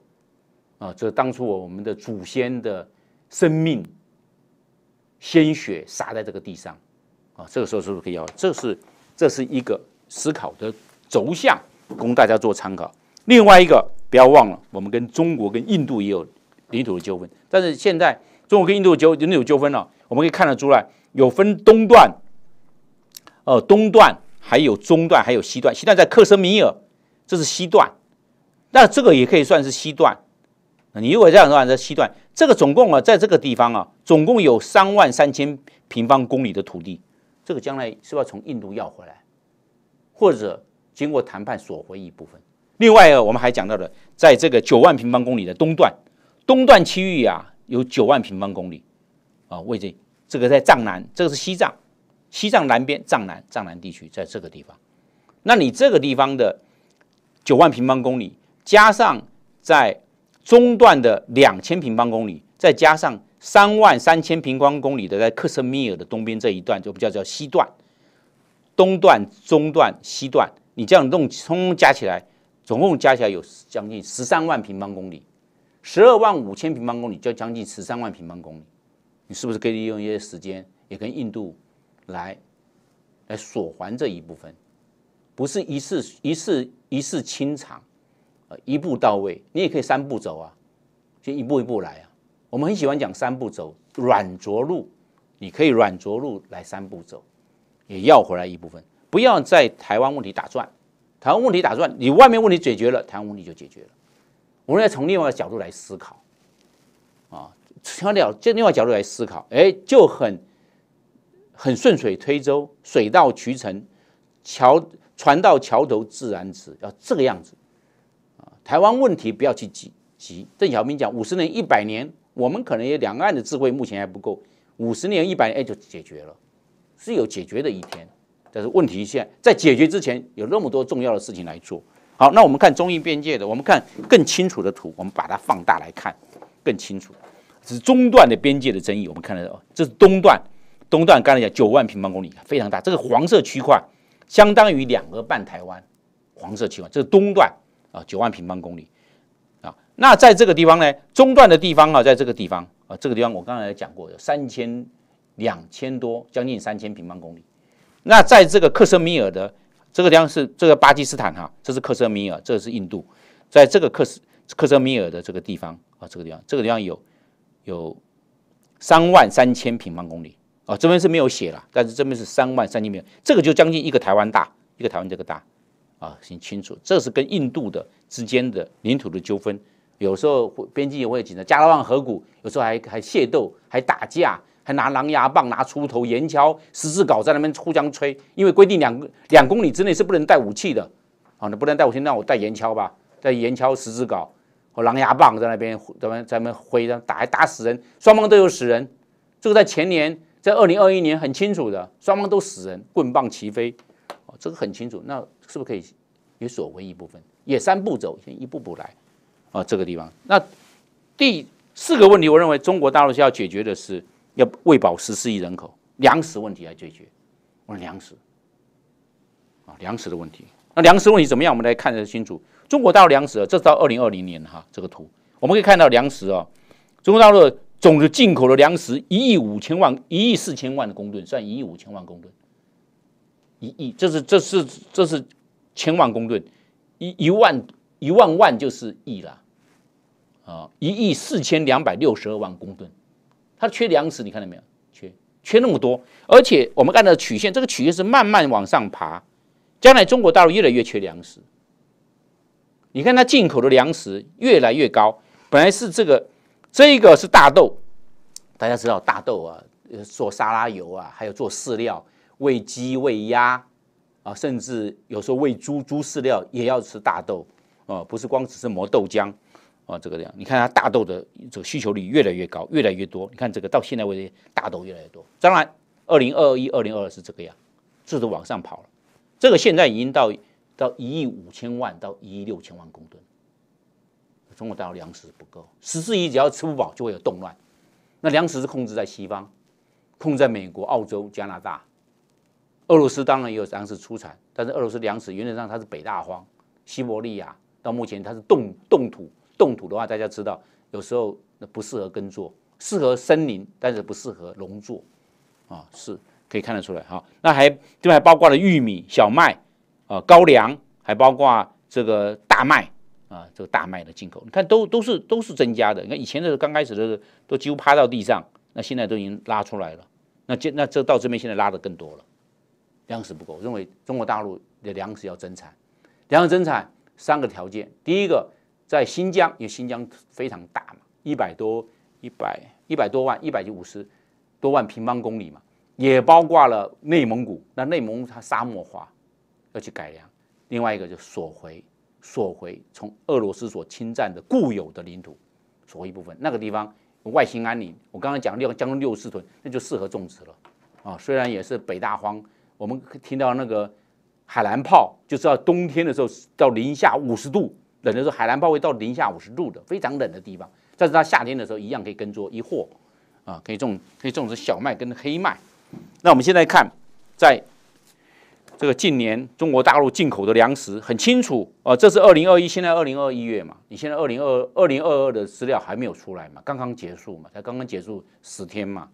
啊！这当初我们的祖先的生命、鲜血洒在这个地上啊，这个时候是不是可以要？这是这是一个思考的轴向，供大家做参考。另外一个，不要忘了，我们跟中国跟印度也有领土的纠纷。但是现在中国跟印度的纠领土纠纷了，我们可以看得出来，有分东段，呃，东段还有中段，还有西段。西段在克什米尔，这是西段，那这个也可以算是西段。你如果这样算，在西段，这个总共啊，在这个地方啊，总共有三万三千平方公里的土地，这个将来是不是要从印度要回来，或者经过谈判索回一部分。另外，我们还讲到了，在这个九万平方公里的东段，东段区域啊，有九万平方公里，啊，位置这个在藏南，这个是西藏，西藏南边藏南藏南地区在这个地方。那你这个地方的九万平方公里，加上在中段的两千平方公里，再加上三万三千平方公里的在克什米尔的东边这一段，就不叫叫西段，东段、中段、西段，你这样弄，通通加起来。总共加起来有将近十三万平方公里，十二万五千平方公里，就将近十三万平方公里。你是不是可以利用一些时间，也跟印度来来索还这一部分？不是一次一次一次清场，呃，一步到位，你也可以三步走啊，就一步一步来啊。我们很喜欢讲三步走，软着陆，你可以软着陆来三步走，也要回来一部分，不要在台湾问题打转。台湾问题打算，你外面问题解决了，台湾问题就解决了。我们要从另外一个角度来思考，啊，强调就另外角度来思考，哎，就很很顺水推舟，水到渠成，桥船到桥头自然直，要这个样子啊。台湾问题不要去急急。邓小平讲五十年、一百年，我们可能也两岸的智慧目前还不够，五十年、一百年，哎，就解决了，是有解决的一天。但是问题现在在解决之前，有那么多重要的事情来做。好，那我们看中印边界的，我们看更清楚的图，我们把它放大来看，更清楚。是中段的边界的争议，我们看得到这是东段，东段刚才讲九万平方公里非常大，这个黄色区块相当于两个半台湾，黄色区块这是东段啊，九万平方公里啊。那在这个地方呢，中段的地方啊，在这个地方啊，这个地方我刚才讲过有三千两千多，将近三千平方公里。那在这个克什米尔的这个地方是这个巴基斯坦哈，这是克什米尔，这是印度。在这个克什克什米尔的这个地方啊，这个地方这个地方有有三万三千平方公里啊，这边是没有写了，但是这边是三万三千平，这个就将近一个台湾大，一个台湾这个大啊，很清楚。这是跟印度的之间的领土的纠纷，有时候边境也会紧张，加拉万河谷有时候还还械斗，还打架。还拿狼牙棒、拿锄头、岩锹、十字镐在那边互相吹，因为规定两两公里之内是不能带武器的，啊，你不能带武器，那我带岩锹吧，带岩锹、十字镐和狼牙棒在那边在那在那挥着打，还打死人，双方都有死人。这个在前年，在二零二一年很清楚的，双方都死人，棍棒齐飞，哦，这个很清楚。那是不是可以有所为一部分？也三步走，先一步步来，啊，这个地方。那第四个问题，我认为中国大陆需要解决的是。要喂饱十四亿人口，粮食问题解决。我问粮食，啊，粮食的问题。那粮食问题怎么样？我们来看得清楚。中国大陆粮食，这是到二零二零年哈，这个图我们可以看到粮食啊，中国大陆总的进口的粮食一亿五千万，一亿四千万的公吨，算一亿五千万公吨，一亿，这是这是这是千万公吨，一一万一万万就是亿了，啊，一亿四千两百六十二万公吨。它缺粮食，你看到没有？缺，缺那么多。而且我们看到曲线，这个曲线是慢慢往上爬。将来中国大陆越来越缺粮食。你看它进口的粮食越来越高。本来是这个，这个是大豆，大家知道大豆啊，做沙拉油啊，还有做饲料喂鸡喂鸭啊，甚至有时候喂猪，猪饲料也要吃大豆啊，不是光只是磨豆浆。啊，这个量，你看它大豆的这个需求率越来越高，越来越多。你看这个到现在为止，大豆越来越多。当然，二零二一、二零二二是这个样，这是往上跑了。这个现在已经到到一亿五千万到一亿六千万公吨。中国大陆粮食不够，十四亿只要吃不饱就会有动乱。那粮食是控制在西方，控制在美国、澳洲、加拿大、俄罗斯。当然也有粮食出产，但是俄罗斯粮食原则上它是北大荒、西伯利亚，到目前它是冻冻土。冻土的话，大家知道有时候那不适合耕作，适合森林，但是不适合农作，啊，是可以看得出来哈。那还另外包括了玉米、小麦啊、高粱，还包括这个大麦啊，这个大麦的进口，你看都都是都是增加的。你看以前的刚开始的都几乎趴到地上，那现在都已经拉出来了。那这那这到这边现在拉的更多了，粮食不够，认为中国大陆的粮食要增产，粮食增产三个条件，第一个。在新疆，因为新疆非常大嘛，一百多一百一百多万，一百就五十多万平方公里嘛，也包括了内蒙古。那内蒙古它沙漠化，要去改良。另外一个就是索回，索回从俄罗斯所侵占的固有的领土，索回一部分。那个地方外兴安岭，我刚才讲六江东六十四屯，那就适合种植了啊。虽然也是北大荒，我们听到那个海南泡，就是要冬天的时候到零下五十度。冷的时候，海南包围到零下五十度的非常冷的地方，但是它夏天的时候一样可以耕作一货，啊，可以种可以种植小麦跟黑麦。那我们现在看，在这个近年中国大陆进口的粮食很清楚，哦，这是二零二一，现在二零二一月嘛，你现在二零二二零二二的资料还没有出来嘛，刚刚结束嘛，才刚刚结束十天嘛，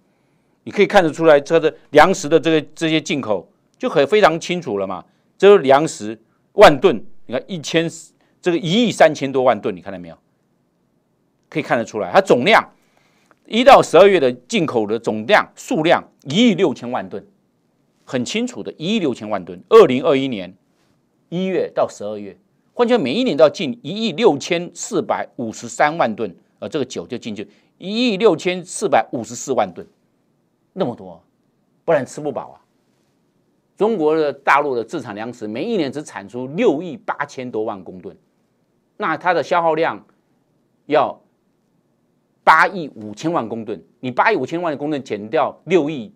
你可以看得出来，这个粮食的这个这些进口就很非常清楚了嘛，这粮食万吨，你看一千。这个一亿三千多万吨，你看到没有？可以看得出来，它总量一到十二月的进口的总量数量一亿六千万吨，很清楚的，一亿六千万吨。二零二一年一月到十二月，换句话说，每一年都要进一亿六千四百五十三万吨，呃，这个酒就进去一亿六千四百五十四万吨，那么多，不然吃不饱啊！中国的大陆的自产粮食，每一年只产出六亿八千多万公吨。那它的消耗量要八亿五千万公吨，你八亿五千万的公吨减掉六亿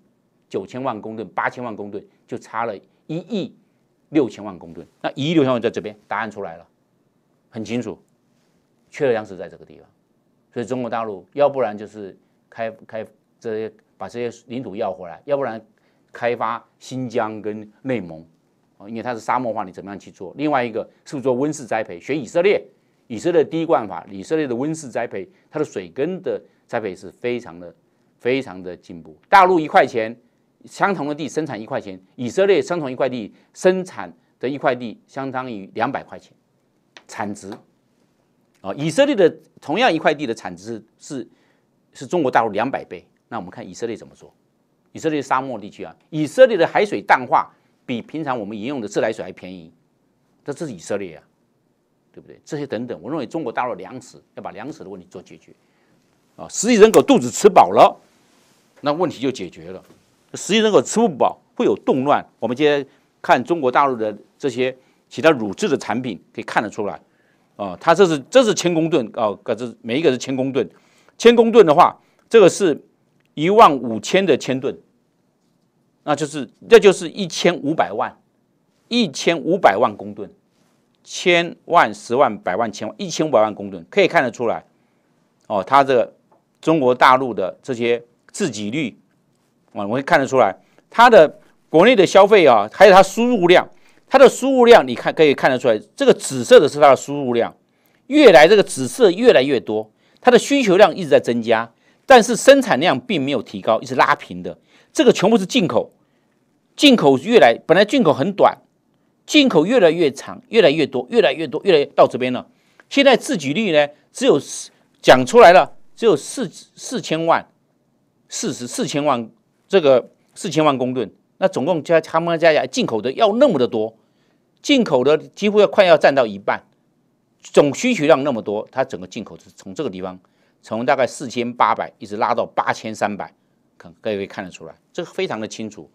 九千万公吨八千万公吨，就差了一亿六千万公吨。那一亿六千万在这边，答案出来了，很清楚，缺的粮食在这个地方。所以中国大陆要不然就是开开这些把这些领土要回来，要不然开发新疆跟内蒙哦，因为它是沙漠化，你怎么样去做？另外一个是不是做温室栽培，学以色列？以色列滴灌法，以色列的温室栽培，它的水根的栽培是非常的、非常的进步。大陆一块钱，相同的地生产一块钱，以色列相同一块地生产的一块地相当于两百块钱产值。啊，以色列的同样一块地的产值是是中国大陆两百倍。那我们看以色列怎么做？以色列沙漠地区啊，以色列的海水淡化比平常我们饮用的自来水还便宜，这这是以色列啊。对不对？这些等等，我认为中国大陆粮食要把粮食的问题做解决，啊，十亿人口肚子吃饱了，那问题就解决了。十亿人口吃不饱会有动乱。我们今天看中国大陆的这些其他乳制的产品，可以看得出来，啊，它这是这是千公吨啊，各自每一个是千公吨，千公吨的话，这个是一万五千的千吨，那就是这就是一千五百万，一千五百万公吨。千万、十万、百万、千万、一千五百万公吨，可以看得出来，哦，它这个中国大陆的这些自给率，啊、我会看得出来，它的国内的消费啊，还有它输入量，它的输入量你看可以看得出来，这个紫色的是它的输入量，越来这个紫色越来越多，它的需求量一直在增加，但是生产量并没有提高，一直拉平的，这个全部是进口，进口越来本来进口很短。进口越来越长，越来越多，越来越多，越来越到这边了。现在自给率呢，只有四，讲出来了，只有四四千万，四十四千万这个四千万公吨。那总共加他们起来进口的要那么的多，进口的几乎要快要占到一半。总需求量那么多，它整个进口是从这个地方，从大概四千八百一直拉到八千三百，可各位看得出来，这个非常的清楚。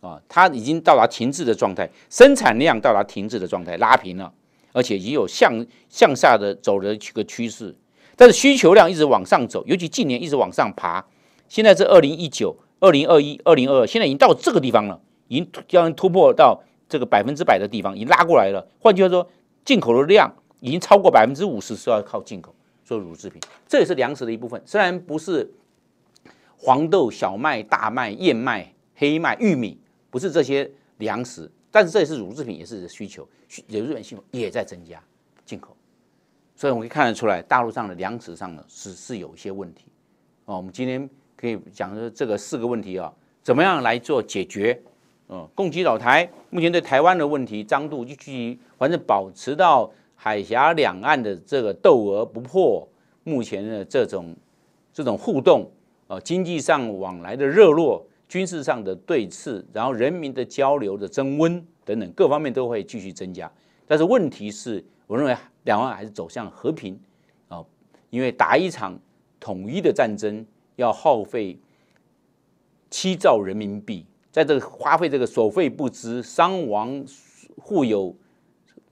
啊，它已经到达停滞的状态，生产量到达停滞的状态，拉平了，而且也有向向下的走的这个趋势，但是需求量一直往上走，尤其近年一直往上爬，现在是二零一九、二零二一、二零二二，现在已经到这个地方了，已经将突破到这个百分之百的地方，已经拉过来了。换句话说，进口的量已经超过百分之五十是要靠进口做乳制品，这也是粮食的一部分，虽然不是黄豆、小麦、大麦、燕麦、黑麦、玉米。不是这些粮食，但是这也是乳制品，也是需求，也日本需求也在增加进口，所以我们可以看得出来，大陆上的粮食上呢是是有一些问题，哦，我们今天可以讲的这个四个问题啊，怎么样来做解决？嗯，供给老台目前对台湾的问题，张度就去，反正保持到海峡两岸的这个斗而不破，目前的这种这种互动呃，经济上往来的热络。军事上的对峙，然后人民的交流的增温等等，各方面都会继续增加。但是问题是我认为两岸还是走向和平，啊，因为打一场统一的战争要耗费七兆人民币，在这个花费这个所费不赀、伤亡互有、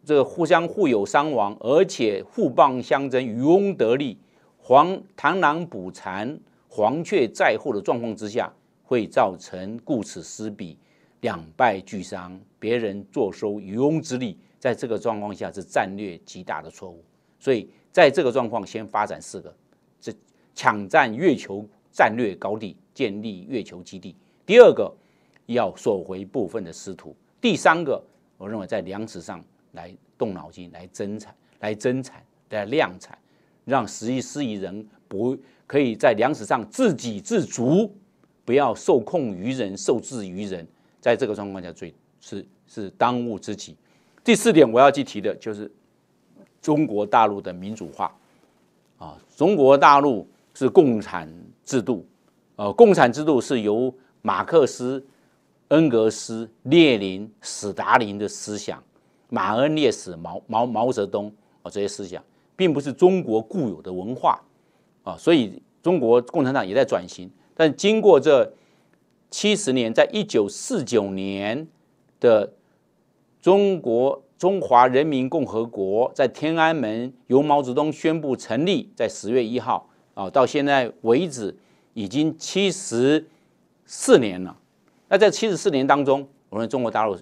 这个互相互有伤亡，而且互帮相争、渔翁得利、黄螳螂捕蝉、黄雀在后的状况之下。会造成顾此失彼，两败俱伤，别人坐收渔翁之利，在这个状况下是战略极大的错误。所以在这个状况，先发展四个：，这抢占月球战略高地，建立月球基地；，第二个要收回部分的师徒；第三个，我认为在粮食上来动脑筋，来增产，来增产来量产，让十亿、十亿人不可以在粮食上自给自足。不要受控于人，受制于人，在这个状况下最是是当务之急。第四点我要去提的就是中国大陆的民主化啊！中国大陆是共产制度，呃，共产制度是由马克思、恩格斯、列宁、斯大林的思想、马恩列斯毛毛毛泽东啊这些思想，并不是中国固有的文化啊，所以中国共产党也在转型。但经过这七十年，在一九四九年的中国中华人民共和国在天安门由毛泽东宣布成立，在十月一号啊，到现在为止已经七十四年了。那在七十四年当中，我们中国大陆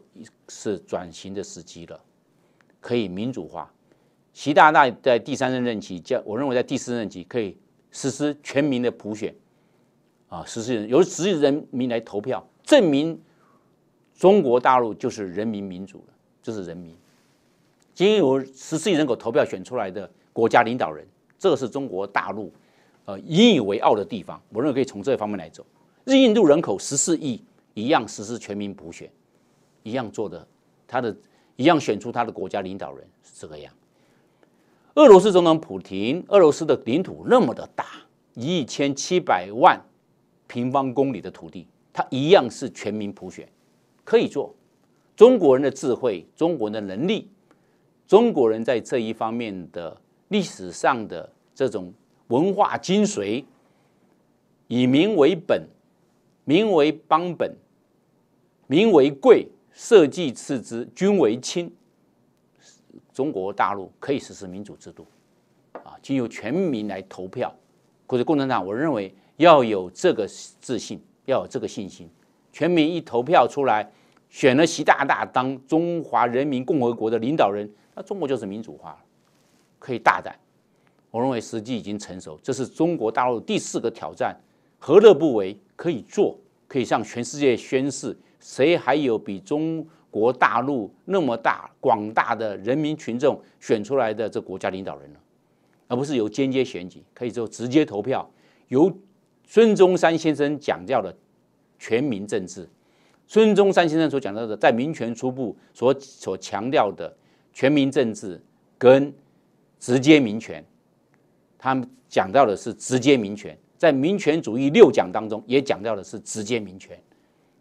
是转型的时机了，可以民主化。习大大在第三任任期，叫我认为在第四任期可以实施全民的普选。啊！十四亿由十四亿人民来投票，证明中国大陆就是人民民主了，就是人民。经由十四亿人口投票选出来的国家领导人，这个是中国大陆呃引以为傲的地方。我认为可以从这方面来走。印度人口十四亿，一样实施全民普选，一样做的，他的，一样选出他的国家领导人是这个样。俄罗斯总统普京，俄罗斯的领土那么的大，一千七百万。平方公里的土地，它一样是全民普选，可以做。中国人的智慧，中国人的能力，中国人在这一方面的历史上的这种文化精髓，以民为本，民为邦本，民为贵，社稷次之，君为轻。中国大陆可以实施民主制度，啊，经由全民来投票，或者共产党，我认为。要有这个自信，要有这个信心。全民一投票出来，选了习大大当中华人民共和国的领导人，那中国就是民主化了，可以大胆。我认为时机已经成熟，这是中国大陆第四个挑战，何乐不为？可以做，可以向全世界宣示，谁还有比中国大陆那么大广大的人民群众选出来的这国家领导人呢？而不是由间接选举，可以做直接投票，由。孙中山先生讲到的全民政治，孙中山先生所讲到的在《民权初步》所所强调的全民政治跟直接民权，他们讲到的是直接民权，在《民权主义六讲》当中也讲到的是直接民权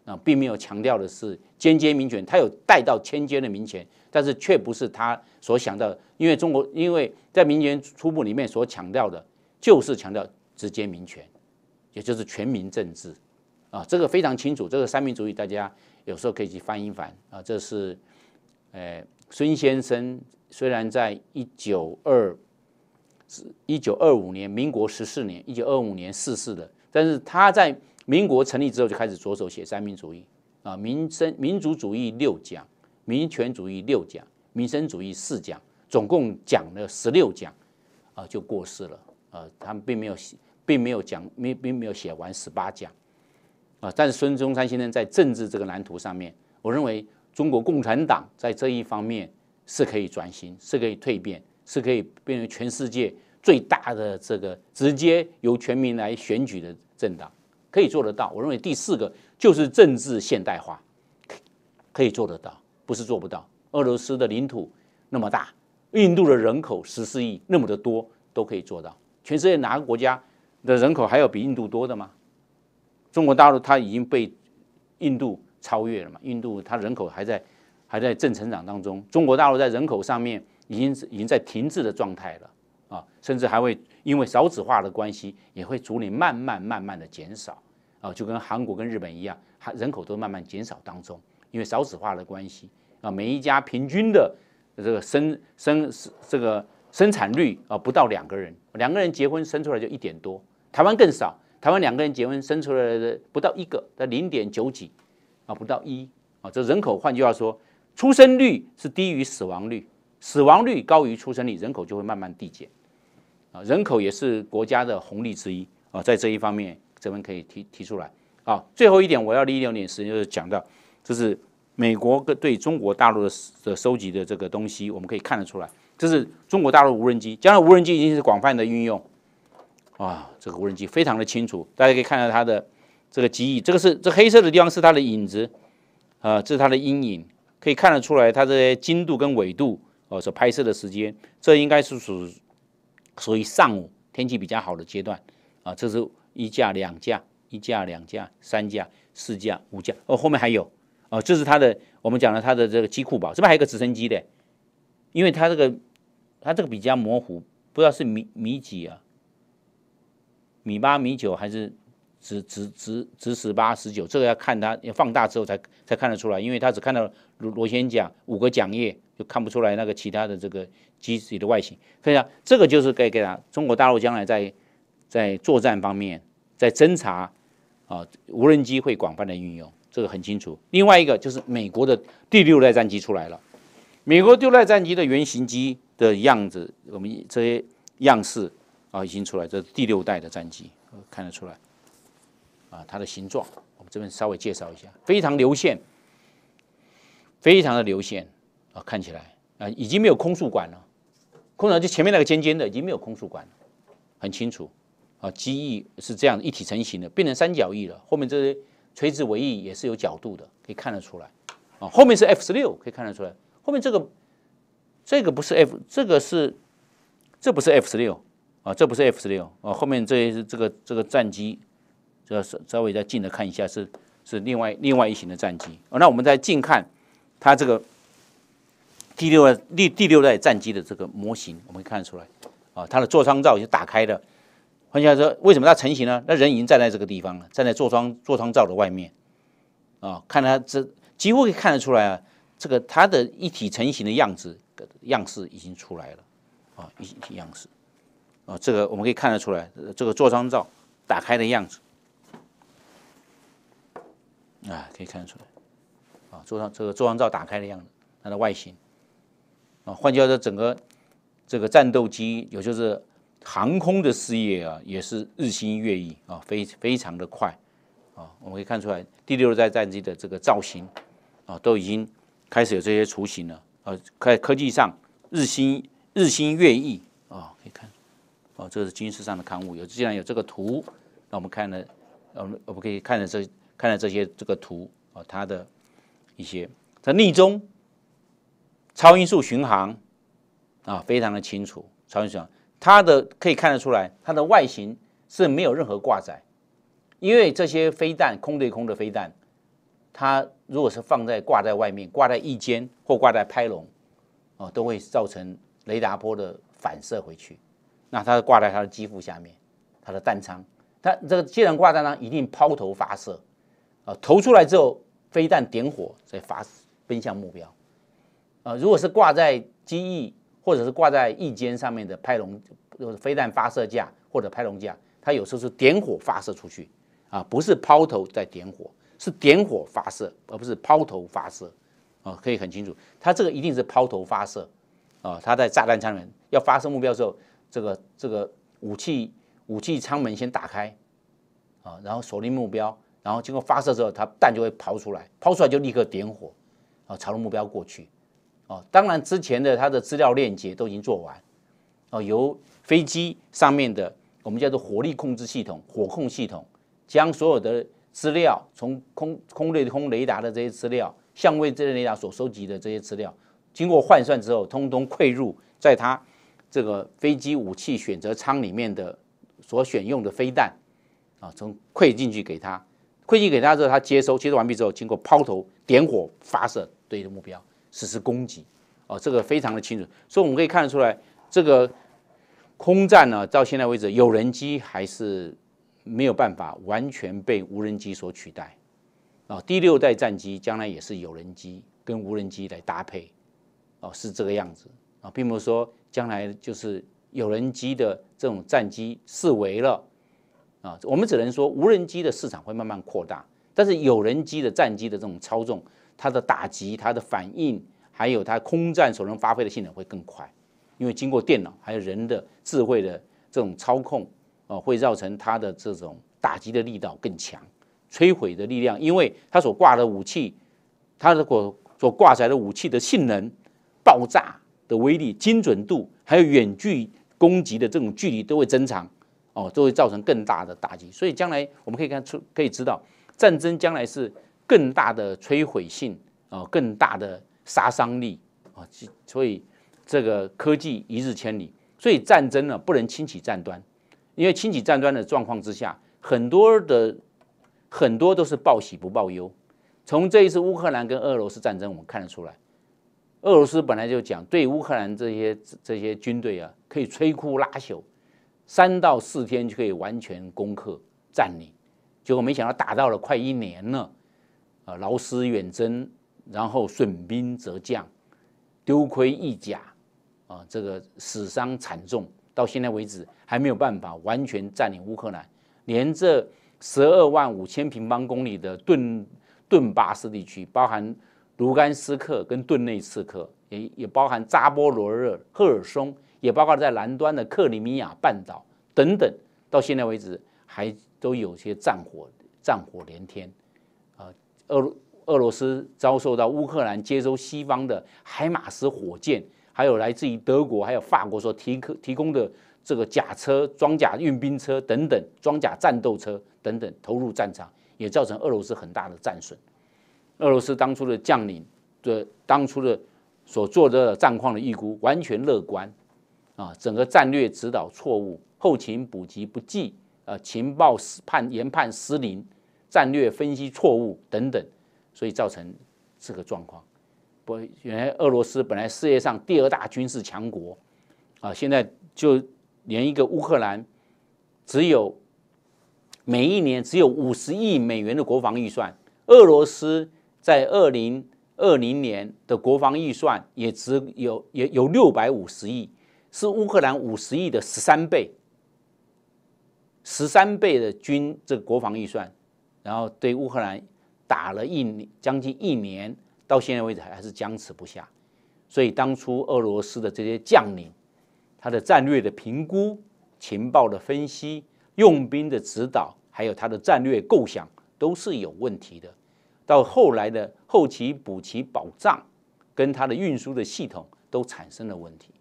啊，并没有强调的是间接民权。他有带到间接的民权，但是却不是他所想到，因为中国因为在《民权初步》里面所强调的就是强调直接民权。也就是全民政治，啊，这个非常清楚。这个三民主义，大家有时候可以去翻一翻啊。这是，呃，孙先生虽然在一九二，是一九二五年，民国十四年，一九二五年逝世的，但是他在民国成立之后就开始着手写三民主义啊，民生民族主义六讲，民权主义六讲，民生主义四讲，总共讲了十六讲，啊，就过世了。啊，他们并没有写。并没有讲，没并没有写完十八讲，啊，但是孙中山先生在政治这个蓝图上面，我认为中国共产党在这一方面是可以转型，是可以蜕变，是可以变成全世界最大的这个直接由全民来选举的政党，可以做得到。我认为第四个就是政治现代化，可以做得到，不是做不到。俄罗斯的领土那么大，印度的人口十四亿那么的多，都可以做到。全世界哪个国家？的人口还有比印度多的吗？中国大陆它已经被印度超越了嘛？印度它人口还在还在正成长当中，中国大陆在人口上面已经已经在停滞的状态了啊，甚至还会因为少子化的关系，也会逐年慢慢慢慢的减少啊，就跟韩国跟日本一样，还人口都慢慢减少当中，因为少子化的关系啊，每一家平均的这个生生这个生产率啊，不到两个人，两个人结婚生出来就一点多。台湾更少，台湾两个人结婚生出来的不到一个，在零点九几，啊，不到一啊，这人口，换句话说，出生率是低于死亡率，死亡率高于出生率，人口就会慢慢递减，啊，人口也是国家的红利之一啊，在这一方面，这边可以提提出来啊。最后一点，我要利用点，时间就是讲到，这是美国对中国大陆的的收集的这个东西，我们可以看得出来，这是中国大陆无人机，将来无人机已经是广泛的运用。啊，这个无人机非常的清楚，大家可以看到它的这个机翼，这个是这黑色的地方是它的影子，啊，这是它的阴影，可以看得出来它的精度跟纬度哦所拍摄的时间，这应该是属属于上午天气比较好的阶段，啊，这是一架两架，一架两架，三架四架五架，哦，后面还有，哦，这是它的，我们讲了它的这个机库堡，这边还有个直升机的，因为它这个它这个比较模糊，不知道是米米几啊。米八、米九还是直直直直十八、十九，这个要看它要放大之后才才看得出来，因为它只看到螺螺旋桨五个桨叶，就看不出来那个其他的这个机体的外形。看一下，这个就是给给它中国大陆将来在在作战方面、在侦查啊，无人机会广泛的运用，这个很清楚。另外一个就是美国的第六代战机出来了，美国第六代战机的原型机的样子，我们这些样式。啊，已经出来，这是第六代的战机，看得出来。啊，它的形状，我们这边稍微介绍一下，非常流线，非常的流线啊，看起来啊，已经没有空速管了，空速就前面那个尖尖的，已经没有空速管，很清楚。啊，机翼是这样一体成型的，变成三角翼了，后面这些垂直尾翼也是有角度的，可以看得出来。啊，后面是 F 十六，可以看得出来，后面这个这个不是 F，这个是这不是 F 十六。啊，这不是 F 十六啊，后面这是这个这个战机，这是稍微再近的看一下，是是另外另外一型的战机啊。那我们再近看它这个第六代第第六代战机的这个模型，我们可以看出来啊，它的座舱罩已经打开了。换句话说，为什么它成型呢？那人已经站在这个地方了，站在座舱座舱罩的外面啊，看它这几乎可以看得出来啊，这个它的一体成型的样子样式已经出来了啊，一体样式。啊，这个我们可以看得出来，这个座舱罩打开的样子，啊，可以看得出来，啊，座舱这个座舱罩打开的样子，它的外形，啊，换句话说，整个这个战斗机，也就是航空的事业啊，也是日新月异啊，非非常的快，啊，我们可以看出来，第六代战机的这个造型啊，都已经开始有这些雏形了，啊，在科技上日新日新月异啊，可以看。哦，这是军事上的刊物，有既然有这个图，那我们看了，我们我们可以看了这看了这些这个图，哦，它的一些在逆中超音速巡航啊，非常的清楚，超音速巡航，它的可以看得出来，它的外形是没有任何挂载，因为这些飞弹空对空的飞弹，它如果是放在挂在外面，挂在翼尖或挂在拍笼，哦，都会造成雷达波的反射回去。那它挂在它的机腹下面，它的弹仓，它这个既然挂弹仓，一定抛头发射，啊，投出来之后，飞弹点火再发奔向目标，啊，如果是挂在机翼或者是挂在翼尖上面的拍龙，就是飞弹发射架或者拍龙架，它有时候是点火发射出去，啊，不是抛头再点火，是点火发射，而不是抛头发射，啊，可以很清楚，它这个一定是抛头发射，啊，它在炸弹舱里面要发射目标时候。这个这个武器武器舱门先打开，啊，然后锁定目标，然后经过发射之后，它弹就会抛出来，抛出来就立刻点火，啊，朝目标过去，哦，当然之前的它的资料链接都已经做完，哦，由飞机上面的我们叫做火力控制系统、火控系统，将所有的资料从空空对空雷达的这些资料、相位这些雷达所收集的这些资料，经过换算之后，通通汇入在它。这个飞机武器选择舱里面的所选用的飞弹啊，从馈进去给他，馈进给他之后，他接收，接收完毕之后，经过抛头、点火、发射，对着目标实施攻击，哦，这个非常的清楚。所以我们可以看得出来，这个空战呢，到现在为止，有人机还是没有办法完全被无人机所取代啊。第六代战机将来也是有人机跟无人机来搭配，哦，是这个样子。并不是说将来就是有人机的这种战机四维了啊，我们只能说无人机的市场会慢慢扩大，但是有人机的战机的这种操纵、它的打击、它的反应，还有它空战所能发挥的性能会更快，因为经过电脑还有人的智慧的这种操控啊，会造成它的这种打击的力道更强，摧毁的力量，因为它所挂的武器，它如果所挂载的武器的性能爆炸。的威力、精准度，还有远距攻击的这种距离都会增长，哦，都会造成更大的打击。所以将来我们可以看出，可以知道战争将来是更大的摧毁性，哦，更大的杀伤力，啊，所以这个科技一日千里。所以战争呢，不能轻启战端，因为轻启战端的状况之下，很多的很多都是报喜不报忧。从这一次乌克兰跟俄罗斯战争，我们看得出来。俄罗斯本来就讲对乌克兰这些这些军队啊，可以摧枯拉朽，三到四天就可以完全攻克占领。结果没想到打到了快一年了，啊，劳师远征，然后损兵折将，丢盔弃甲，啊，这个死伤惨重，到现在为止还没有办法完全占领乌克兰，连这十二万五千平方公里的顿顿巴斯地区，包含。卢甘斯克跟顿内茨克也也包含扎波罗热、赫尔松，也包括在南端的克里米亚半岛等等。到现在为止，还都有些战火，战火连天。啊，俄俄罗斯遭受到乌克兰接收西方的海马斯火箭，还有来自于德国、还有法国所提克提供的这个甲车、装甲运兵车等等、装甲战斗车等等投入战场，也造成俄罗斯很大的战损。俄罗斯当初的将领的当初的所做的战况的预估完全乐观，啊，整个战略指导错误，后勤补给不济，呃，情报失判研判失灵，战略分析错误等等，所以造成这个状况。不，原来俄罗斯本来世界上第二大军事强国，啊，现在就连一个乌克兰，只有每一年只有五十亿美元的国防预算，俄罗斯。在二零二零年的国防预算也只有也有六百五十亿，是乌克兰五十亿的十三倍，十三倍的军这个国防预算，然后对乌克兰打了一将近一年，到现在为止还是僵持不下。所以当初俄罗斯的这些将领，他的战略的评估、情报的分析、用兵的指导，还有他的战略构想，都是有问题的。到后来的后期补齐保障，跟它的运输的系统都产生了问题，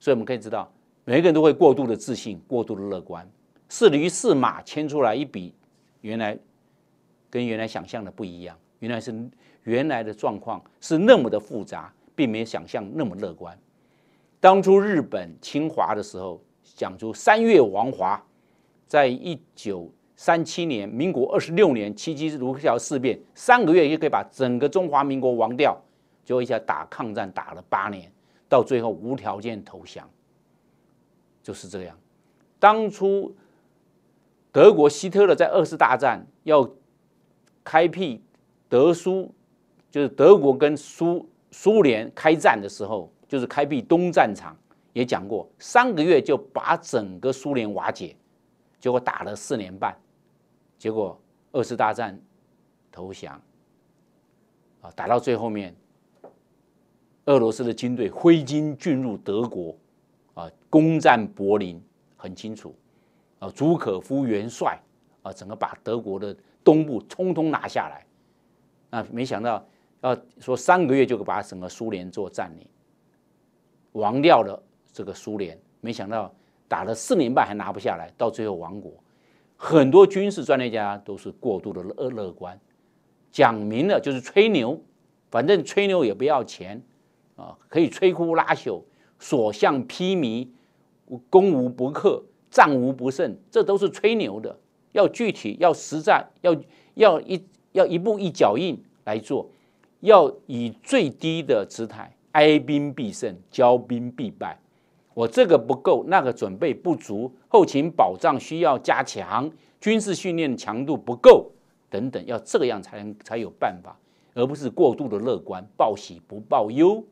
所以我们可以知道，每一个人都会过度的自信，过度的乐观，是驴是马牵出来一笔，原来跟原来想象的不一样，原来是原来的状况是那么的复杂，并没有想象那么乐观。当初日本侵华的时候，讲出“三月王华”，在一九。三七年，民国二十六年，七七卢沟桥事变，三个月就可以把整个中华民国亡掉，就一下打抗战打了八年，到最后无条件投降，就是这样。当初德国希特勒在二次大战要开辟德苏，就是德国跟苏苏联开战的时候，就是开辟东战场，也讲过三个月就把整个苏联瓦解，结果打了四年半。结果，二次大战投降啊，打到最后面，俄罗斯的军队挥金进入德国，啊，攻占柏林，很清楚啊，朱可夫元帅啊，整个把德国的东部通通拿下来。啊，没想到要说三个月就把整个苏联做占领，亡掉了这个苏联，没想到打了四年半还拿不下来，到最后亡国。很多军事专家都是过度的乐乐观，讲明了就是吹牛，反正吹牛也不要钱，啊，可以摧枯拉朽，所向披靡，攻无不克，战无不胜，这都是吹牛的。要具体，要实战，要要一要一步一脚印来做，要以最低的姿态，哀兵必胜，骄兵必败。我这个不够，那个准备不足，后勤保障需要加强，军事训练强度不够，等等，要这个样才能才有办法，而不是过度的乐观，报喜不报忧，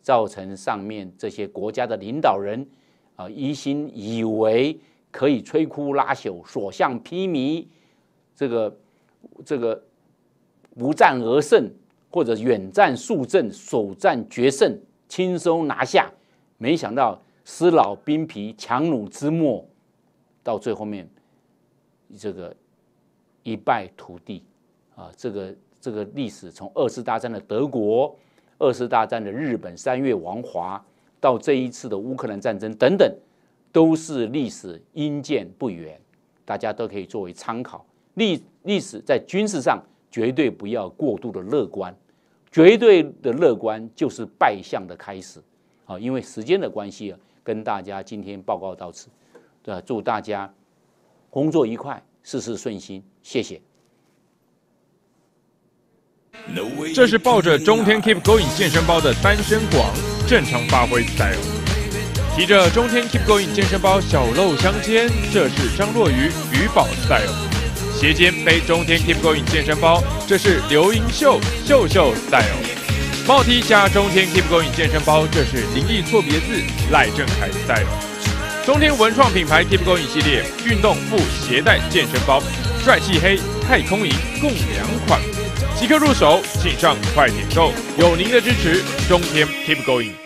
造成上面这些国家的领导人啊，一心以为可以摧枯拉朽、所向披靡，这个这个不战而胜，或者远战速胜、首战决胜、轻松拿下，没想到。失老兵疲强弩之末，到最后面，这个一败涂地啊！这个这个历史，从二次大战的德国、二次大战的日本三月王华，到这一次的乌克兰战争等等，都是历史阴见不远。大家都可以作为参考。历历史在军事上绝对不要过度的乐观，绝对的乐观就是败相的开始啊！因为时间的关系啊。跟大家今天报告到此，呃，祝大家工作愉快，事事顺心，谢谢。这是抱着中天 Keep Going 健身包的单身广正常发挥 style，提着中天 Keep Going 健身包小露香肩，这是张若瑜鱼宝 style，斜肩背中天 Keep Going 健身包，这是刘英秀秀秀 style。帽 T 加中天 Keep Going 健身包，这是灵异错别字。赖正凯 style。中天文创品牌 Keep Going 系列运动复携带健身包，帅气黑、太空银共两款，即刻入手，请上快点购。有您的支持，中天 Keep Going。